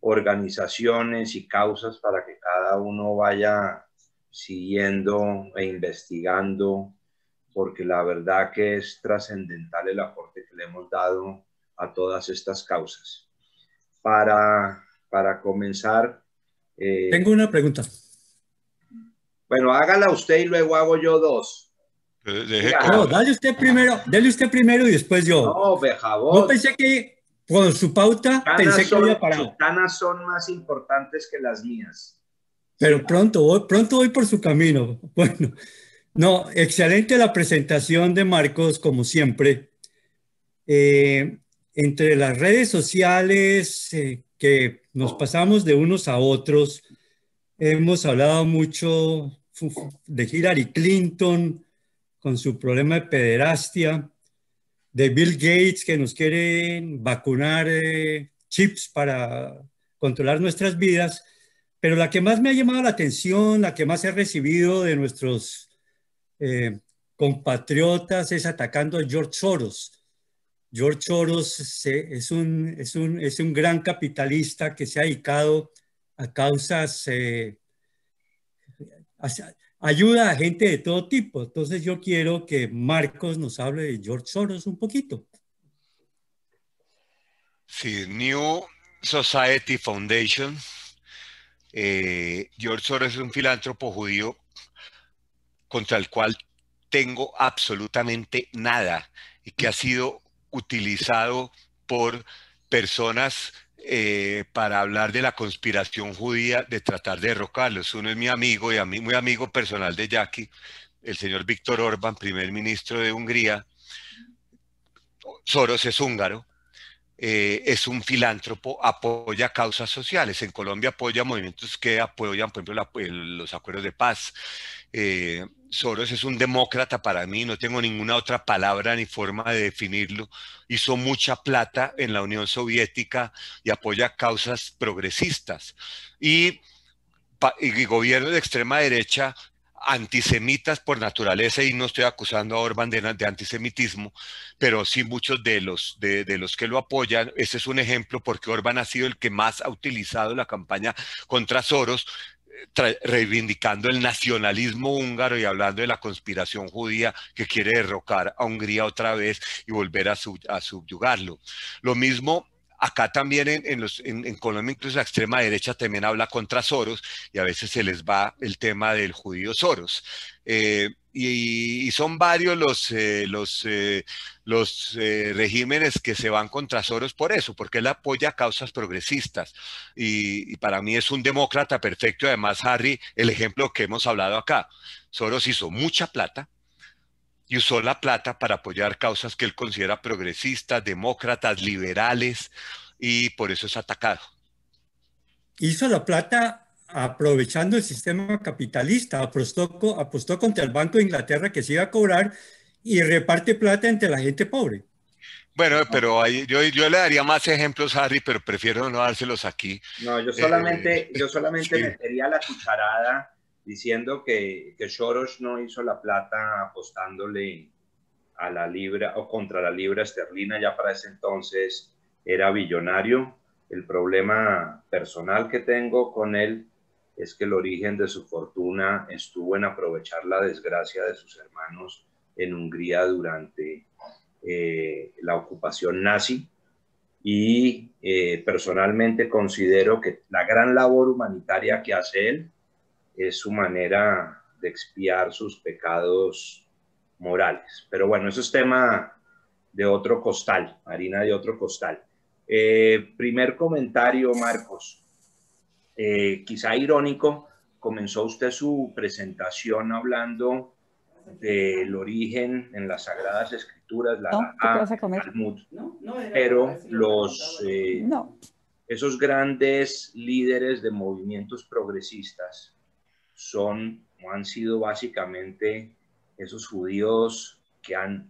A: organizaciones y causas para que cada uno vaya siguiendo e investigando, porque la verdad que es trascendental el aporte que le hemos dado a todas estas causas. Para,
C: para comenzar... Eh,
A: Tengo una pregunta. Bueno, hágala usted y luego hago yo dos.
C: Mira, eh, no, dale usted primero, dale usted primero y después yo.
A: No, bejabón. No
C: pensé que con su pauta pensé que son, había parado.
A: son más importantes que las mías.
C: Pero pronto voy, pronto voy por su camino. Bueno, no, excelente la presentación de Marcos, como siempre. Eh, entre las redes sociales eh, que nos pasamos de unos a otros, hemos hablado mucho de Hillary Clinton con su problema de pederastia, de Bill Gates que nos quieren vacunar eh, chips para controlar nuestras vidas, pero la que más me ha llamado la atención, la que más he recibido de nuestros eh, compatriotas es atacando a George Soros George Soros es, un, es, un, gran capitalista que se ha dedicado a causas, eh, ayuda a gente de todo tipo. Entonces yo quiero que Marcos nos hable de George Soros un poquito.
B: Sí, New Society Foundation. Eh, George Soros es un filántropo judío contra el cual tengo absolutamente nada y que ha sido utilizado por personas eh, para hablar de la conspiración judía de tratar de derrocarlos. Uno es mi amigo y a mí, muy amigo personal de Jackie, el señor Víctor Orban, primer ministro de Hungría. Soros es húngaro eh, es un filántropo, apoya causas sociales. En Colombia apoya movimientos que apoyan, por ejemplo, los acuerdos de paz. Eh, Soros es un demócrata para mí, no tengo ninguna otra palabra ni forma de definirlo. Hizo mucha plata en la Unión Soviética y apoya causas progresistas. Y, y gobierno de extrema derecha antisemitas por naturaleza y no estoy acusando a Orban de, antisemitismo, pero sí muchos de los, de, los que lo apoyan. Ese es un ejemplo porque Orban ha sido el que más ha utilizado la campaña contra Soros, eh, reivindicando el nacionalismo húngaro y hablando de la conspiración judía que quiere derrocar a Hungría otra vez y volver a subyugarlo. Lo mismo Acá también en, en los, en, Colombia, incluso la extrema derecha también habla contra Soros y a veces se les va el tema del judío Soros. Eh, y, son varios los, eh, los, eh, los regímenes que se van contra Soros por eso, porque él apoya causas progresistas. y para mí es un demócrata perfecto, además, Harry, el ejemplo que hemos hablado acá. Soros hizo mucha plata, y usó la plata para apoyar causas que él considera progresistas, demócratas, liberales, y por eso es atacado.
C: Hizo la plata aprovechando el sistema capitalista, apostó, apostó contra el Banco de Inglaterra que se iba a cobrar y reparte plata entre la gente pobre.
B: Bueno, pero yo, yo, le daría más ejemplos, Harry, pero prefiero no dárselos aquí. No,
A: yo solamente, eh, yo solamente metería la cucharada diciendo que, que Soros no hizo la plata apostándole a la libra o contra la libra esterlina, ya para ese entonces era billonario. El problema personal que tengo con él es que el origen de su fortuna estuvo en aprovechar la desgracia de sus hermanos en Hungría durante eh, la ocupación nazi y eh, personalmente considero que la gran labor humanitaria que hace él es su manera de expiar sus pecados morales. Pero bueno, eso es tema de otro costal, harina de otro costal. Eh, primer comentario, Marcos. Eh, quizá irónico, comenzó usted su presentación hablando del origen en las Sagradas Escrituras, la no, pero los, eh, esos grandes líderes de movimientos progresistas son o han sido básicamente esos judíos que han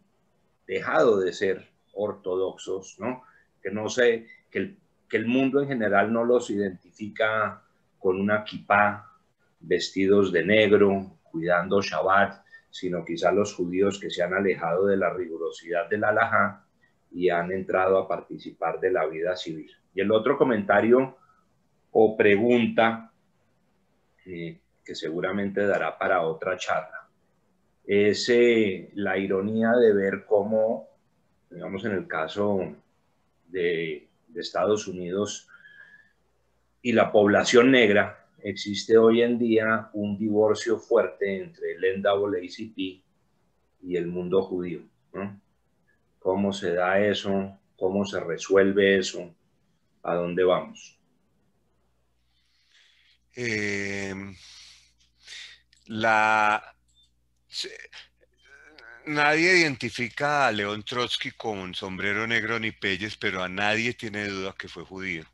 A: dejado de ser ortodoxos, ¿no? Que no sé, que el, mundo en general no los identifica con una kipá, vestidos de negro, cuidando Shabbat, sino quizá los judíos que se han alejado de la rigurosidad del halajá y han entrado a participar de la vida civil. Y el otro comentario o pregunta eh, que seguramente dará para otra charla, es eh, la ironía de ver cómo, digamos, en el caso de, Estados Unidos y la población negra, existe hoy en día un divorcio fuerte entre el NAACP y el mundo judío. ¿Cómo se da eso? ¿Cómo se resuelve eso? ¿A dónde vamos?
B: Eh, la... Nadie identifica a León Trotsky con sombrero negro ni pelles, pero a nadie tiene duda que fue judío.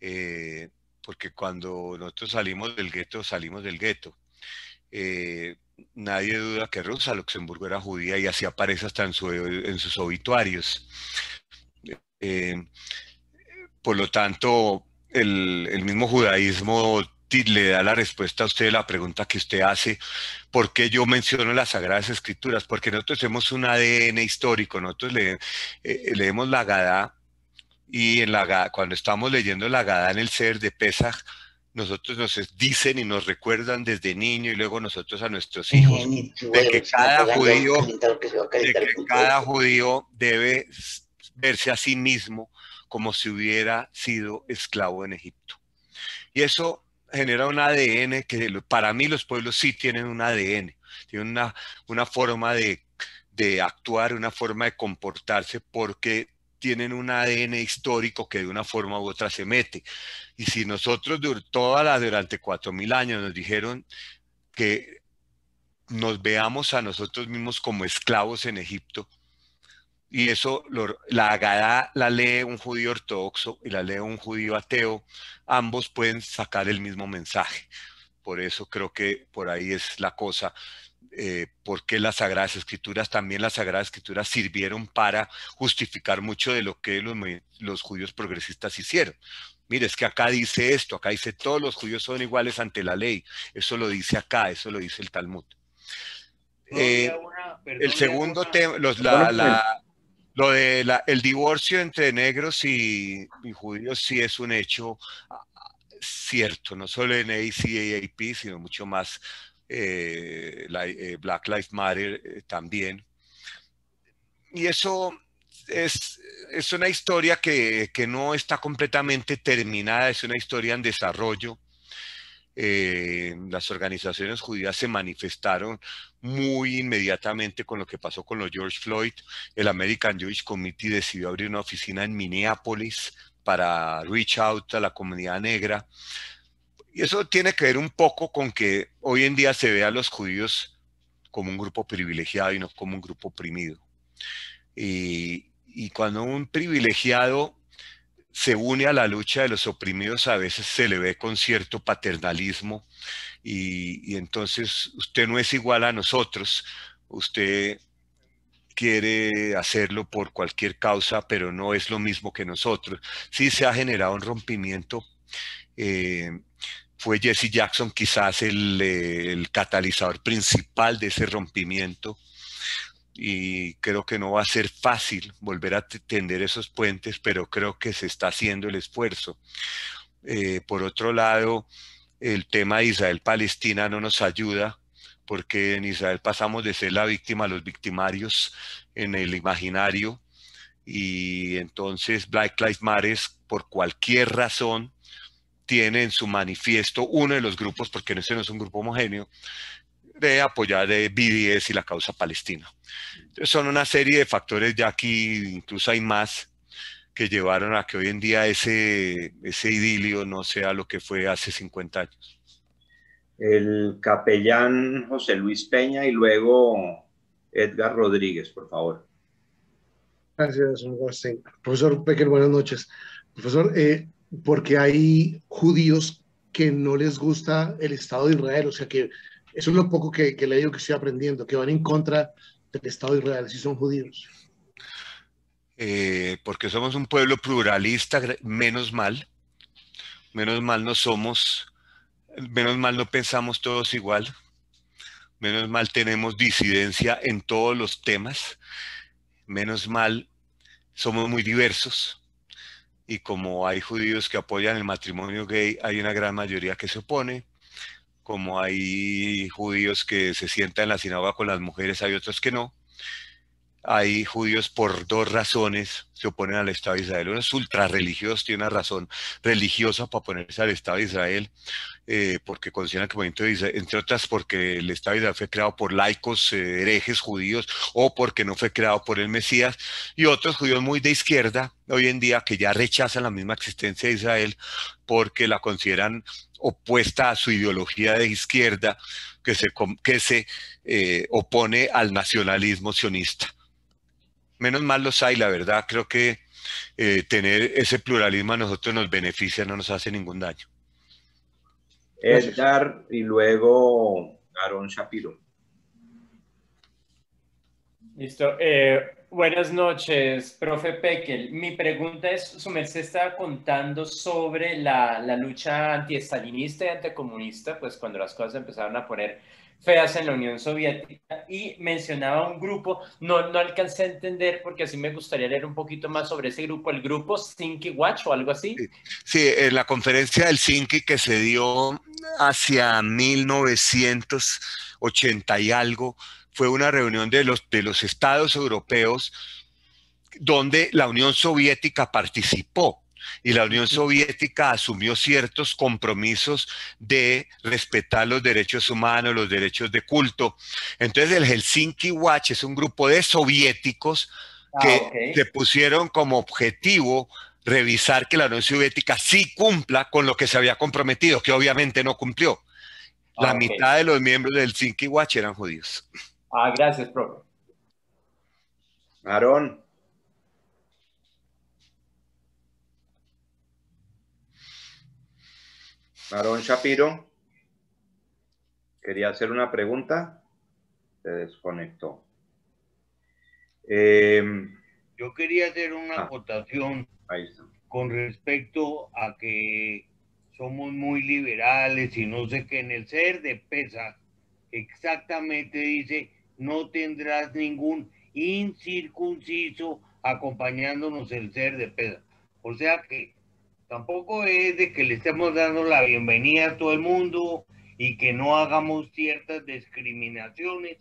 B: Eh, porque cuando nosotros salimos del gueto, salimos del gueto. Eh, nadie duda que Rosa Luxemburgo era judía y así aparece hasta en, sus obituarios. Eh, por lo tanto, el, el mismo judaísmo le da la respuesta a usted la pregunta que usted hace, ¿por qué yo menciono las Sagradas Escrituras? Porque nosotros tenemos un ADN histórico, nosotros le, eh, leemos la Gadá y en la, cuando estamos leyendo la Gadá en el ser de Pesaj, nosotros nos dicen y nos recuerdan desde niño y luego nosotros a nuestros hijos de que cada judío,
D: de que cada
B: judío debe verse a sí mismo como si hubiera sido esclavo en Egipto. Y eso genera un ADN que para mí los pueblos sí tienen un ADN, tienen una, una forma de, actuar, una forma de comportarse porque tienen un ADN histórico que de una forma u otra se mete. Y si nosotros todas la durante 4.000 años nos dijeron que nos veamos a nosotros mismos como esclavos en Egipto, y eso, la la lee un judío ortodoxo y la lee un judío ateo. Ambos pueden sacar el mismo mensaje. Por eso creo que por ahí es la cosa. Eh, porque las Sagradas Escrituras, también las Sagradas Escrituras sirvieron para justificar mucho de lo que los, judíos progresistas hicieron. Mire, es que acá dice esto, acá dice todos los judíos son iguales ante la ley. Eso lo dice acá, eso lo dice el Talmud. Eh, el segundo tema, los, la, lo de el divorcio entre negros y, judíos sí es un hecho ah, cierto, no solo en ACAP, sino mucho más eh, eh, Black Lives Matter eh, también. Y eso es, una historia que, que no está completamente terminada, es una historia en desarrollo eh, las organizaciones judías se manifestaron muy inmediatamente con lo que pasó con los George Floyd. El American Jewish Committee decidió abrir una oficina en Minneapolis para reach out a la comunidad negra. Y eso tiene que ver un poco con que hoy en día se ve a los judíos como un grupo privilegiado y no como un grupo oprimido. y cuando un privilegiado se une a la lucha de los oprimidos, a veces se le ve con cierto paternalismo y, entonces usted no es igual a nosotros, usted quiere hacerlo por cualquier causa, pero no es lo mismo que nosotros. Sí se ha generado un rompimiento. Eh, fue Jesse Jackson quizás eh, el, catalizador principal de ese rompimiento y creo que no va a ser fácil volver a tender esos puentes, pero creo que se está haciendo el esfuerzo. Eh, por otro lado, el tema de Israel-Palestina no nos ayuda porque en Israel pasamos de ser la víctima a los victimarios en el imaginario y entonces Black Lives Matter por cualquier razón tiene en su manifiesto uno de los grupos, porque ese no es un grupo homogéneo, de apoyar eh, BDS y la causa palestina. son una serie de factores, ya aquí incluso hay más, que llevaron a que hoy en día ese, ese idilio no sea lo que fue hace 50 años.
A: El capellán José Luis Peña y luego Edgar Rodríguez, por favor.
E: Gracias,
D: Profesor Pecker, buenas noches. Profesor, eh, porque hay judíos que no les gusta el Estado de Israel, o sea, que eso es lo poco que, le digo que estoy aprendiendo, que van en contra del Estado de Israel, si son judíos.
B: Eh, porque somos un pueblo pluralista, menos mal, menos mal no somos, menos mal no pensamos todos igual, menos mal tenemos disidencia en todos los temas, menos mal somos muy diversos y como hay judíos que apoyan el matrimonio gay, hay una gran mayoría que se opone como hay judíos que se sientan en la sinagoga con las mujeres, hay otros que no. Hay judíos por dos razones se oponen al Estado de Israel. Uno es ultra religioso, tiene una razón religiosa para oponerse al Estado de Israel, eh, porque consideran que, entre otras, porque el Estado de Israel fue creado por laicos, eh, herejes judíos, o porque no fue creado por el Mesías, y otros judíos muy de izquierda hoy en día que ya rechazan la misma existencia de Israel porque la consideran opuesta a su ideología de izquierda que se, que se eh, opone al nacionalismo sionista. Menos mal los hay, la verdad, creo que eh, tener ese pluralismo a nosotros nos beneficia, no nos hace ningún daño.
A: Edgar y luego Aaron Shapiro.
C: Listo. Eh, Buenas noches, profe Pekel. Mi pregunta es, su merced estaba contando sobre la, la lucha antiestalinista y anticomunista, pues cuando las cosas empezaron a poner feas en la Unión Soviética y mencionaba un grupo, no, no alcancé a entender porque así me gustaría leer un poquito más sobre ese grupo, el grupo Sinky Watch o algo así.
B: Sí, la conferencia del Sinky que se dio hacia 1980 y algo, fue una reunión de los, de los estados europeos donde la Unión Soviética participó y la Unión Soviética asumió ciertos compromisos de respetar los derechos humanos, los derechos de culto. Entonces el Helsinki Watch es un grupo de soviéticos ah, que se pusieron como objetivo revisar que la Unión Soviética sí cumpla con lo que se había comprometido, que obviamente no cumplió. La ah, mitad de los miembros del Helsinki Watch eran judíos.
A: Ah, gracias, profe. Aarón. Aarón Shapiro quería hacer una pregunta, se desconectó. Em,
D: Yo quería hacer una ah. acotación con respecto a que somos muy liberales y no sé qué en el ser de pesa exactamente dice no tendrás ningún incircunciso acompañándonos el ser de Pedro. O sea que tampoco es de que le estemos dando la bienvenida a todo el mundo y que no hagamos ciertas discriminaciones.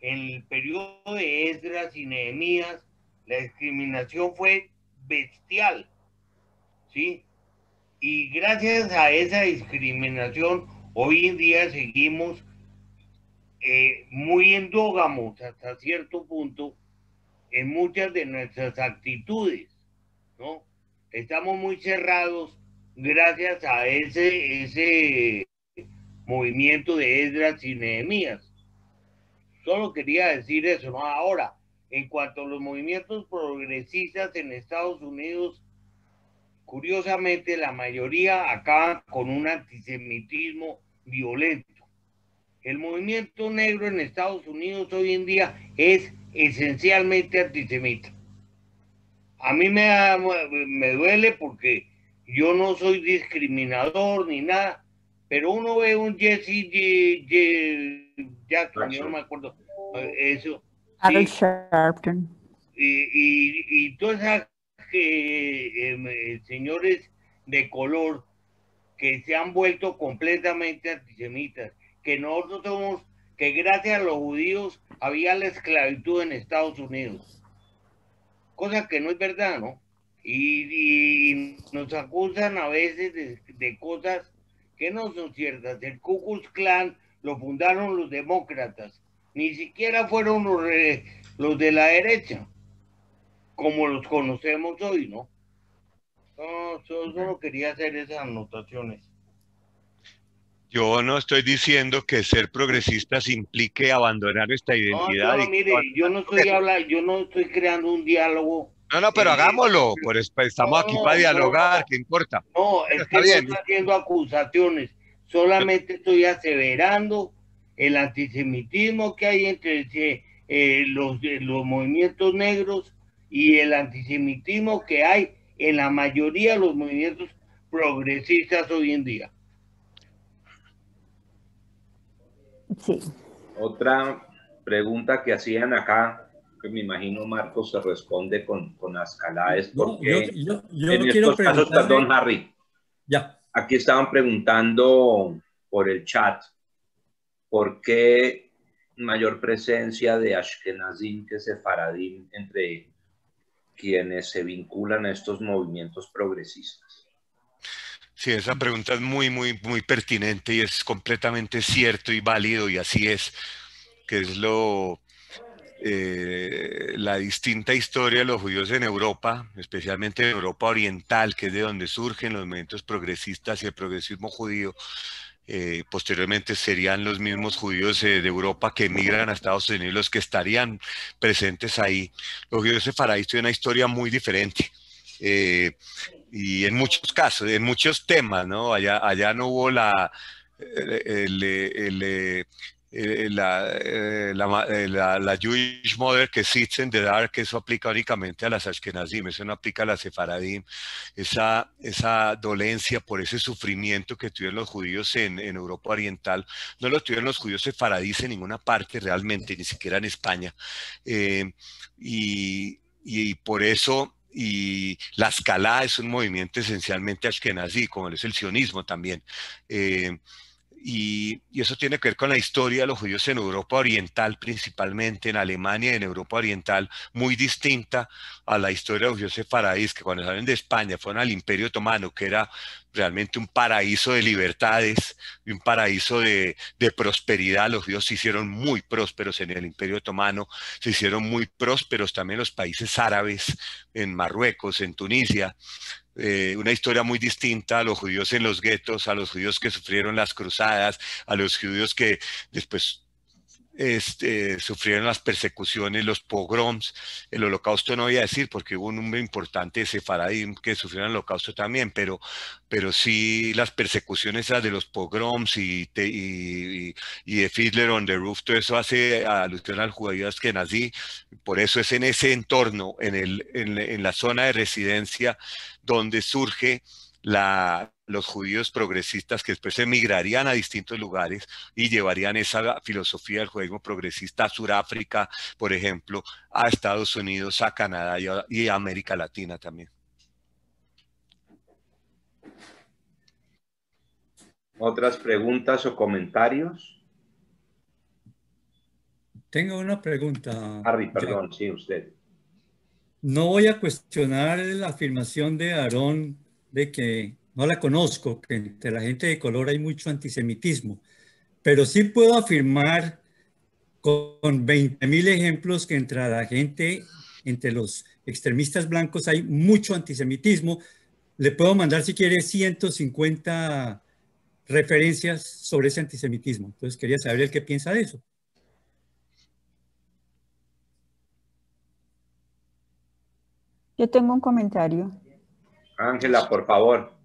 D: En el periodo de Esdras y Nehemías, la discriminación fue bestial, ¿sí? Y gracias a esa discriminación, hoy en día seguimos eh, muy endógamos hasta cierto punto en muchas de nuestras actitudes, ¿no? Estamos muy cerrados gracias a ese, ese movimiento de Esdras y Nehemías. Solo quería decir eso, ¿no? Ahora, en cuanto a los movimientos progresistas en Estados Unidos, curiosamente la mayoría acaban con un antisemitismo violento. El movimiento negro en Estados Unidos hoy en día es esencialmente antisemita. A mí me, me duele porque yo no soy discriminador ni nada, pero uno ve un Jesse, Jackson, yo no me acuerdo, eh, eso.
F: Sharpton.
D: Y, y, todos esos em, eh, señores de color que se han vuelto completamente antisemitas que nosotros somos, que gracias a los judíos había la esclavitud en Estados Unidos. Cosa que no es verdad, ¿no? Y, nos acusan a veces de, cosas que no son ciertas. El Ku Klux Klan lo fundaron los demócratas. Ni siquiera fueron los, los de la derecha, como los conocemos hoy, ¿no? No, solo quería hacer esas anotaciones.
B: Yo no estoy diciendo que ser progresistas implique abandonar esta identidad. No, mire, yo
D: no estoy hablando, yo no estoy creando un diálogo.
B: No, no, pero hagámoslo, por pues, estamos aquí para dialogar, ¿qué importa?
D: No, estoy haciendo acusaciones, solamente estoy aseverando el antisemitismo que hay entre eh, eh, los, eh, los movimientos negros y el antisemitismo que hay en la mayoría de los movimientos progresistas hoy en día. Otra
A: pregunta que hacían acá, que me imagino Marcos se responde con, con Ascalá, es porque yo, en no estos casos, perdón Harry, ya. aquí estaban preguntando por el chat, ¿por qué mayor presencia de Ashkenazim que Sefaradim entre quienes se vinculan a estos movimientos progresistas?
B: Sí, esa pregunta es muy, muy, muy pertinente y es completamente cierto y válido y así es, que es lo, eh, la distinta historia de los judíos en Europa, especialmente en Europa Oriental, que es de donde surgen los movimientos progresistas y el progresismo judío. Eh, posteriormente serían los mismos judíos eh, de Europa que emigran a Estados Unidos los que estarían presentes ahí. Los judíos sefaradíes tienen una historia muy diferente y en muchos casos, en muchos temas, ¿no? Allá, allá no hubo la, la, Jewish Mother que existe en The Dark, eso aplica únicamente a las Ashkenazim, eso no aplica a las Sefaradim, esa, esa dolencia por ese sufrimiento que tuvieron los judíos en, en Europa Oriental, no lo tuvieron los judíos sefaradíes en ninguna parte realmente, ni siquiera en España. Eh, y, y por eso y la escalada es un movimiento esencialmente ashkenazí, como es el sionismo también. Eh, y, eso tiene que ver con la historia de los judíos en Europa Oriental, principalmente en Alemania y en Europa Oriental, muy distinta a la historia de los judíos que cuando salen de España fueron al Imperio Otomano, que era realmente un paraíso de libertades un paraíso de, prosperidad. Los judíos se hicieron muy prósperos en el Imperio Otomano, se hicieron muy prósperos también los países árabes, en Marruecos, en Tunisia. Eh, una historia muy distinta a los judíos en los guetos, a los judíos que sufrieron las cruzadas, a los judíos que después este, sufrieron las persecuciones, los pogroms, el holocausto no voy a decir porque hubo un número importante de sefaradim que sufrieron el holocausto también, pero, pero sí las persecuciones de los pogroms y, de Fiddler on the Roof, todo eso hace alusión al judío que nací, por eso es en ese entorno, en, el, en la zona de residencia donde surge la, los judíos progresistas que después emigrarían a distintos lugares y llevarían esa filosofía del juego progresista a Sudáfrica, por ejemplo, a Estados Unidos, a Canadá y a, América Latina también.
A: ¿Otras preguntas o comentarios?
C: Tengo una pregunta. Harry, perdón, sí, usted. No voy a cuestionar la afirmación de Aarón de que no la conozco, que entre la gente de color hay mucho antisemitismo, pero sí puedo afirmar con 20.000 ejemplos que entre la gente, entre los extremistas blancos hay mucho antisemitismo. Le puedo mandar, si quiere, 150 referencias sobre ese antisemitismo. Entonces quería saber el qué piensa de eso. Yo
F: tengo un comentario.
A: Ángela, por favor.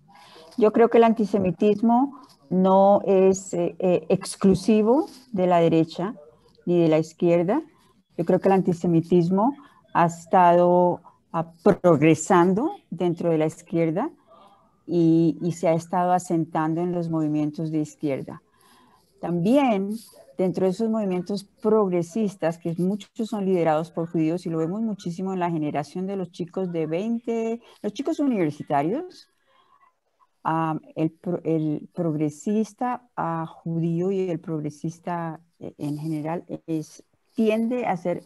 F: Yo creo que el antisemitismo no es eh, eh, exclusivo de la derecha ni de la izquierda. Yo creo que el antisemitismo ha estado ah, progresando dentro de la izquierda y, y se ha estado asentando en los movimientos de izquierda. También dentro de esos movimientos progresistas, que muchos son liderados por judíos y lo vemos muchísimo en la generación de los chicos de 20, los chicos universitarios, el, progresista ah, judío y el progresista eh, en general es, tiende a ser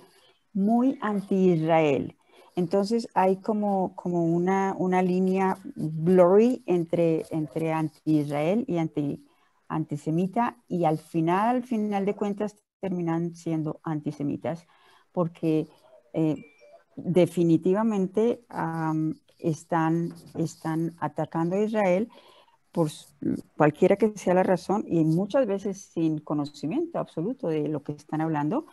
F: muy anti-Israel. Entonces hay como, como una, línea blurry entre, entre anti-Israel y anti, antisemita y al final, final de cuentas terminan siendo antisemitas porque eh, definitivamente están, están atacando a Israel por cualquiera que sea la razón y muchas veces sin conocimiento absoluto de lo que están hablando,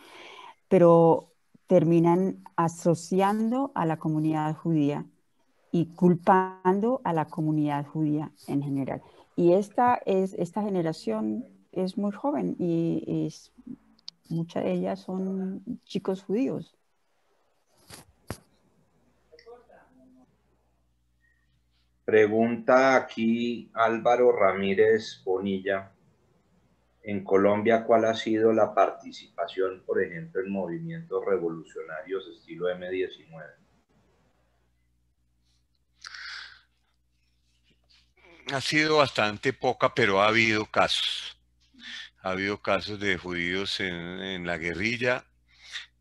F: pero terminan asociando a la comunidad judía y culpando a la comunidad judía en general. Y esta, es, esta generación es muy joven y muchas de ellas son chicos judíos.
A: Pregunta aquí Álvaro Ramírez Bonilla. En Colombia, ¿cuál ha sido la participación, por ejemplo, en movimientos revolucionarios estilo M19?
B: Ha sido bastante poca, pero ha habido casos. Ha habido casos de judíos en, la guerrilla,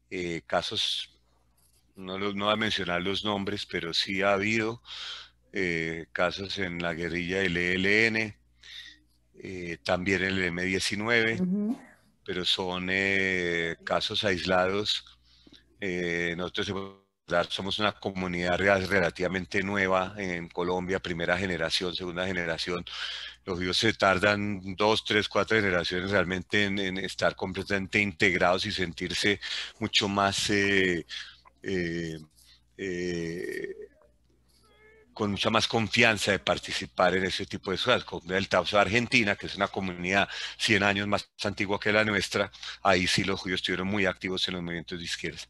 B: eh, casos, no, no voy a mencionar los nombres, pero sí ha habido eh, casos en la guerrilla del ELN, eh, también el M19, pero son eh, casos aislados. Eh, nosotros somos una comunidad relativamente nueva en Colombia, primera generación, segunda generación. Los vivos se tardan dos, tres, cuatro generaciones realmente en, estar completamente integrados y sentirse mucho más... Eh, con mucha más confianza de participar en ese tipo de cosas, con el de Argentina, que es una comunidad 100 años más antigua que la nuestra, ahí sí los judíos estuvieron muy activos en los movimientos de izquierda.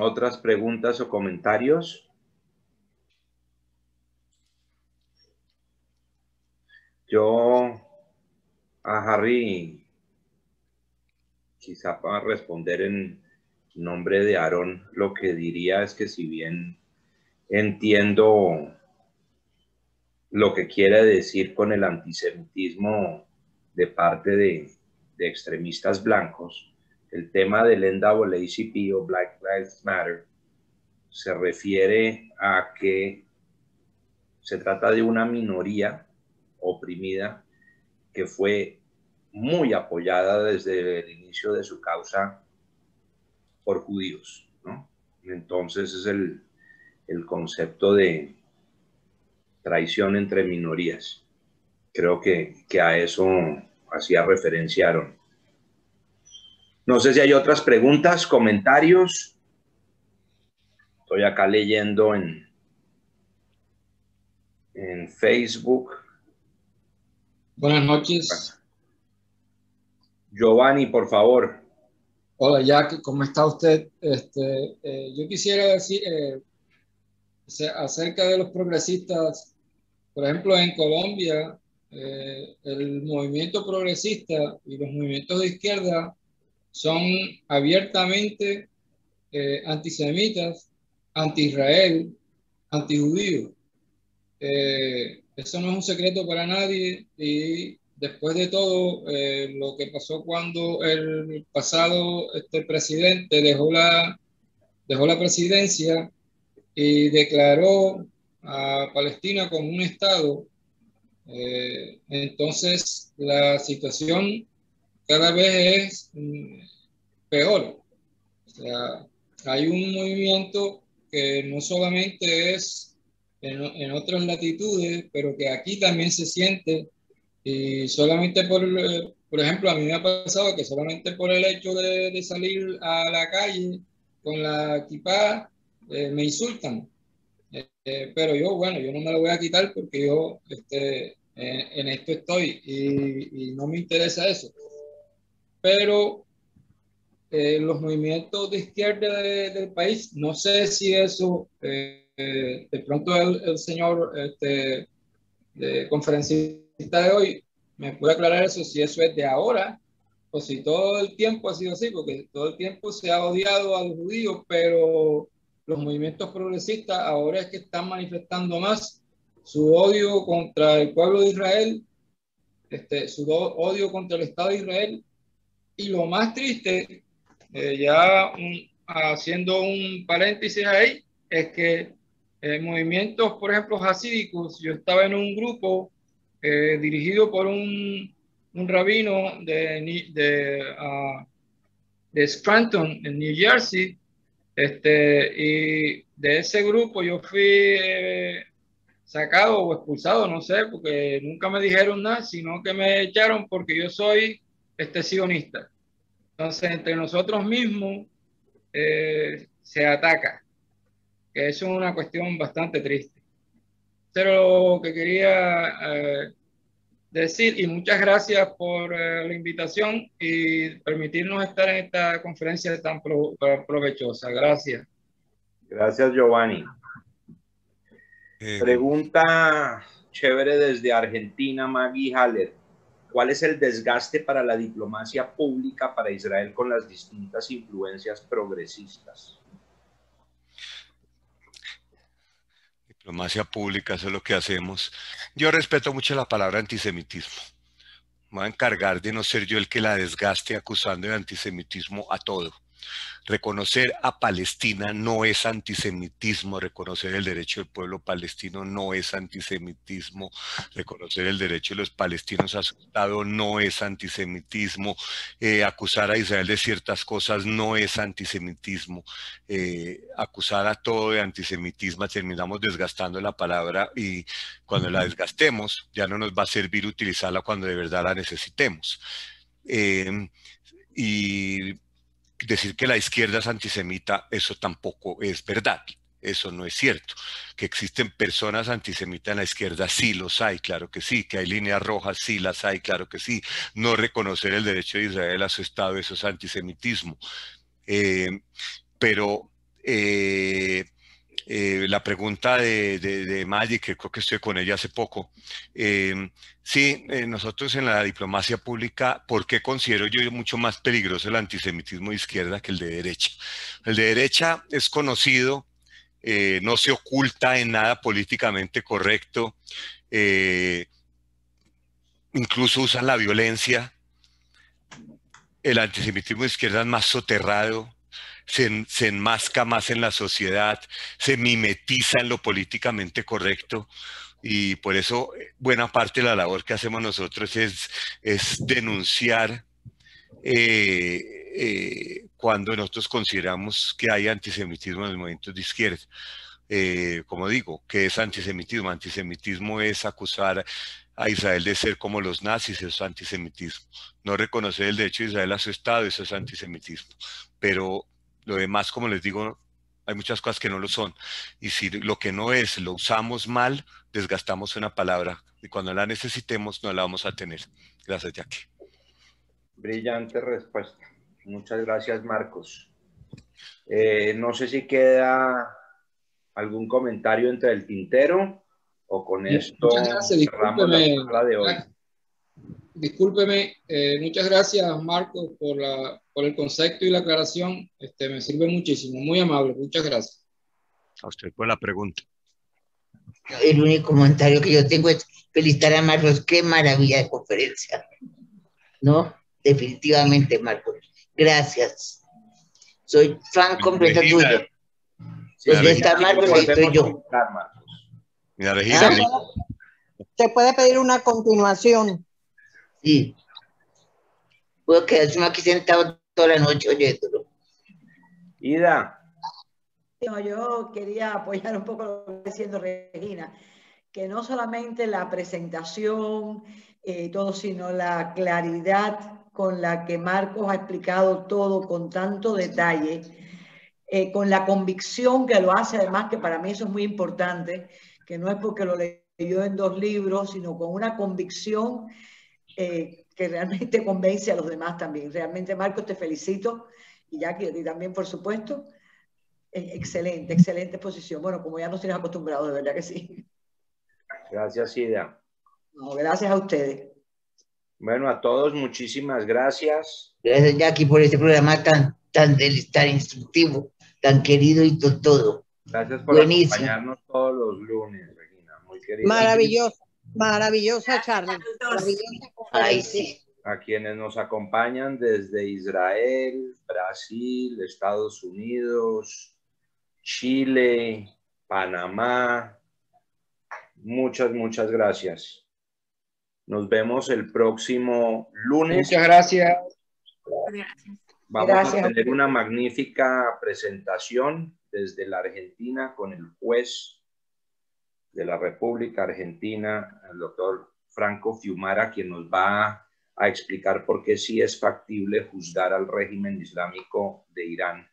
A: ¿Otras preguntas o comentarios? Yo a ah, Harry quizá para responder en, nombre de Aarón, lo que diría es que si bien entiendo lo que quiere decir con el antisemitismo de parte de, de extremistas blancos, el tema del NAACP o Black Lives Matter se refiere a que se trata de una minoría oprimida que fue muy apoyada desde el inicio de su causa por judíos. ¿no? Entonces es el, concepto de traición entre minorías. Creo que, a eso hacía referenciaron. No sé si hay otras preguntas, comentarios. Estoy acá leyendo en, en Facebook. Buenas noches. Giovanni, por favor.
E: Hola Jack, ¿cómo está usted? Este, eh, yo quisiera decir eh, acerca de los progresistas, por ejemplo, en Colombia, eh, el movimiento progresista y los movimientos de izquierda son abiertamente antisemitas, anti-israel, anti-judíos. eso no es un secreto para nadie y después de todo, eh, lo que pasó cuando el pasado este presidente dejó la, dejó la presidencia y declaró a Palestina como un Estado, eh, entonces la situación cada vez es mm, peor. hay un movimiento que no solamente es en, en, otras latitudes, pero que aquí también se siente y solamente por, por ejemplo, a mí me ha pasado que solamente por el hecho de, salir a la calle con la equipada, eh, me insultan. Eh, eh, pero yo, bueno, yo no me lo voy a quitar porque yo este, en esto estoy y, no me interesa eso. Pero los movimientos de izquierda del país, no sé si eso, de pronto el, señor este, de conferencia de hoy, ¿me puede aclarar eso si eso es de ahora o si todo el tiempo ha sido así? Porque todo el tiempo se ha odiado a los judíos, pero los movimientos progresistas ahora es que están manifestando más su odio contra el pueblo de Israel, este, su odio contra el Estado de Israel. Y lo más triste, eh, ya haciendo un paréntesis ahí, es que eh, movimientos, por ejemplo, hasídicos, yo estaba en un grupo eh, dirigido por un, un rabino de, ah, de, Scranton, en New Jersey. Este, y de ese grupo yo fui eh, sacado o expulsado, no sé, porque nunca me dijeron nada, sino que me echaron porque yo soy este sionista. Entonces, entre nosotros mismos eh, se ataca, que es una cuestión bastante triste lo que quería eh, decir y muchas gracias por eh, la invitación y permitirnos estar en esta conferencia tan provechosa. Gracias.
A: Gracias, Giovanni. Eh, Pregunta chévere desde Argentina, Maggie Haller. ¿Cuál es el desgaste para la diplomacia pública para Israel con las distintas influencias progresistas?
B: diplomacia pública, eso es lo que hacemos. Yo respeto mucho la palabra antisemitismo. Me voy a encargar de no ser yo el que la desgaste acusando de antisemitismo a todo. Reconocer a Palestina no es antisemitismo, reconocer el derecho del pueblo palestino no es antisemitismo, reconocer el derecho de los palestinos a su Estado no es antisemitismo, eh, acusar a Israel de ciertas cosas no es antisemitismo, eh, acusar a todo de antisemitismo, terminamos desgastando la palabra y cuando la desgastemos ya no nos va a servir utilizarla cuando de verdad la necesitemos. Eh, y decir que la izquierda es antisemita, eso tampoco es verdad. Eso no es cierto. Que existen personas antisemitas en la izquierda, sí los hay, claro que sí. Que hay líneas rojas, sí las hay, claro que sí. No reconocer el derecho de Israel a su Estado, eso es antisemitismo. Eh, pero eh, eh, la pregunta de, de, que creo que estoy con ella hace poco. Eh, sí, eh, nosotros en la diplomacia pública, ¿por qué considero yo mucho más peligroso el antisemitismo de izquierda que el de derecha? El de derecha es conocido, no se oculta en nada políticamente correcto, incluso usa la violencia. El antisemitismo de izquierda es más soterrado, se, enmasca más en la sociedad, se mimetiza en lo políticamente correcto. Y por eso eh, buena parte de la labor que hacemos nosotros es, denunciar eh, eh, cuando nosotros consideramos que hay antisemitismo en los movimientos de izquierda. como digo, ¿qué es antisemitismo? Antisemitismo es acusar a Israel de ser como los nazis, eso es antisemitismo. No reconocer el derecho de Israel a su Estado, eso es antisemitismo. Pero lo demás, como les digo, hay muchas cosas que no lo son. Y si lo que no es lo usamos mal, desgastamos una palabra y cuando la necesitemos no la vamos a tener. Gracias, Jackie.
A: Brillante respuesta. Muchas gracias, Marcos. Eh, no sé si queda algún comentario entre el tintero o con esto cerramos la de hoy
E: discúlpeme, eh, muchas gracias Marcos por, por, el concepto y la aclaración. Este, me sirve muchísimo, muy amable, muchas gracias.
B: A usted fue la pregunta. El
D: único comentario que yo tengo es felicitar a Marcos, qué maravilla de conferencia. ¿No? Definitivamente, Marcos. Gracias. Soy fan completo tuyo. Desde está Marcos y estoy yo. Mira, Se
F: ah, puede pedir una continuación
D: y Puedo quedarse aquí sentado toda la noche oyéndolo.
A: Ida.
F: yo quería apoyar un poco lo que está diciendo Regina, que no solamente la presentación, y eh, todo, sino la claridad con la que Marcos ha explicado todo con tanto detalle, eh, con la convicción que lo hace, además que para mí eso es muy importante, que no es porque lo leyó en dos libros, sino con una convicción eh, que realmente convence a los demás también. Realmente, Marcos, te felicito y Jackie, a ti también, por supuesto. E, excelente, excelente exposición. Bueno, como ya nos tienes acostumbrados, de verdad que sí.
A: Gracias, Ida.
F: gracias a ustedes.
A: Bueno, a todos,
D: muchísimas
A: gracias.
D: Gracias, Jackie, por este programa tan, tan, tan instructivo, tan querido y todo. Gracias por acompañarnos
A: todos los lunes, Regina. Maravilloso.
F: Maravillosa charla.
A: A quienes nos acompañan desde Israel, Brasil, Estados Unidos, Chile, Panamá. Muchas, muchas gracias. Nos vemos el próximo lunes. Muchas gracias.
E: Vamos a tener
A: una magnífica presentación desde la Argentina con el juez de la República Argentina, el doctor Franco Fiumara, quien nos va a explicar por qué sí es factible juzgar al régimen islámico de Irán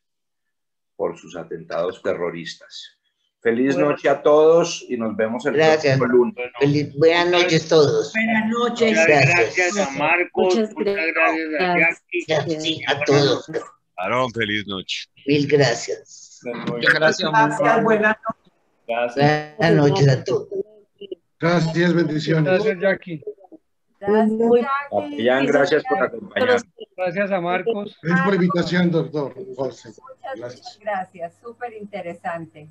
A: por sus atentados terroristas. Feliz noche a todos y nos vemos el
D: próximo lunes. buenas noches a todos. Buenas noches. Gracias, a Marcos. Muchas gracias, gracias a todos.
B: Aarón, feliz noche. Mil gracias.
D: Muchas gracias. Gracias, buenas noches. Gracias. Buenas noches a todos. Gracias, bendiciones. Gracias, Jackie.
C: Gracias, gracias
D: por acompañarnos.
C: Gracias a Marcos.
D: Gracias por invitación, doctor
C: Muchas
F: gracias, súper interesante.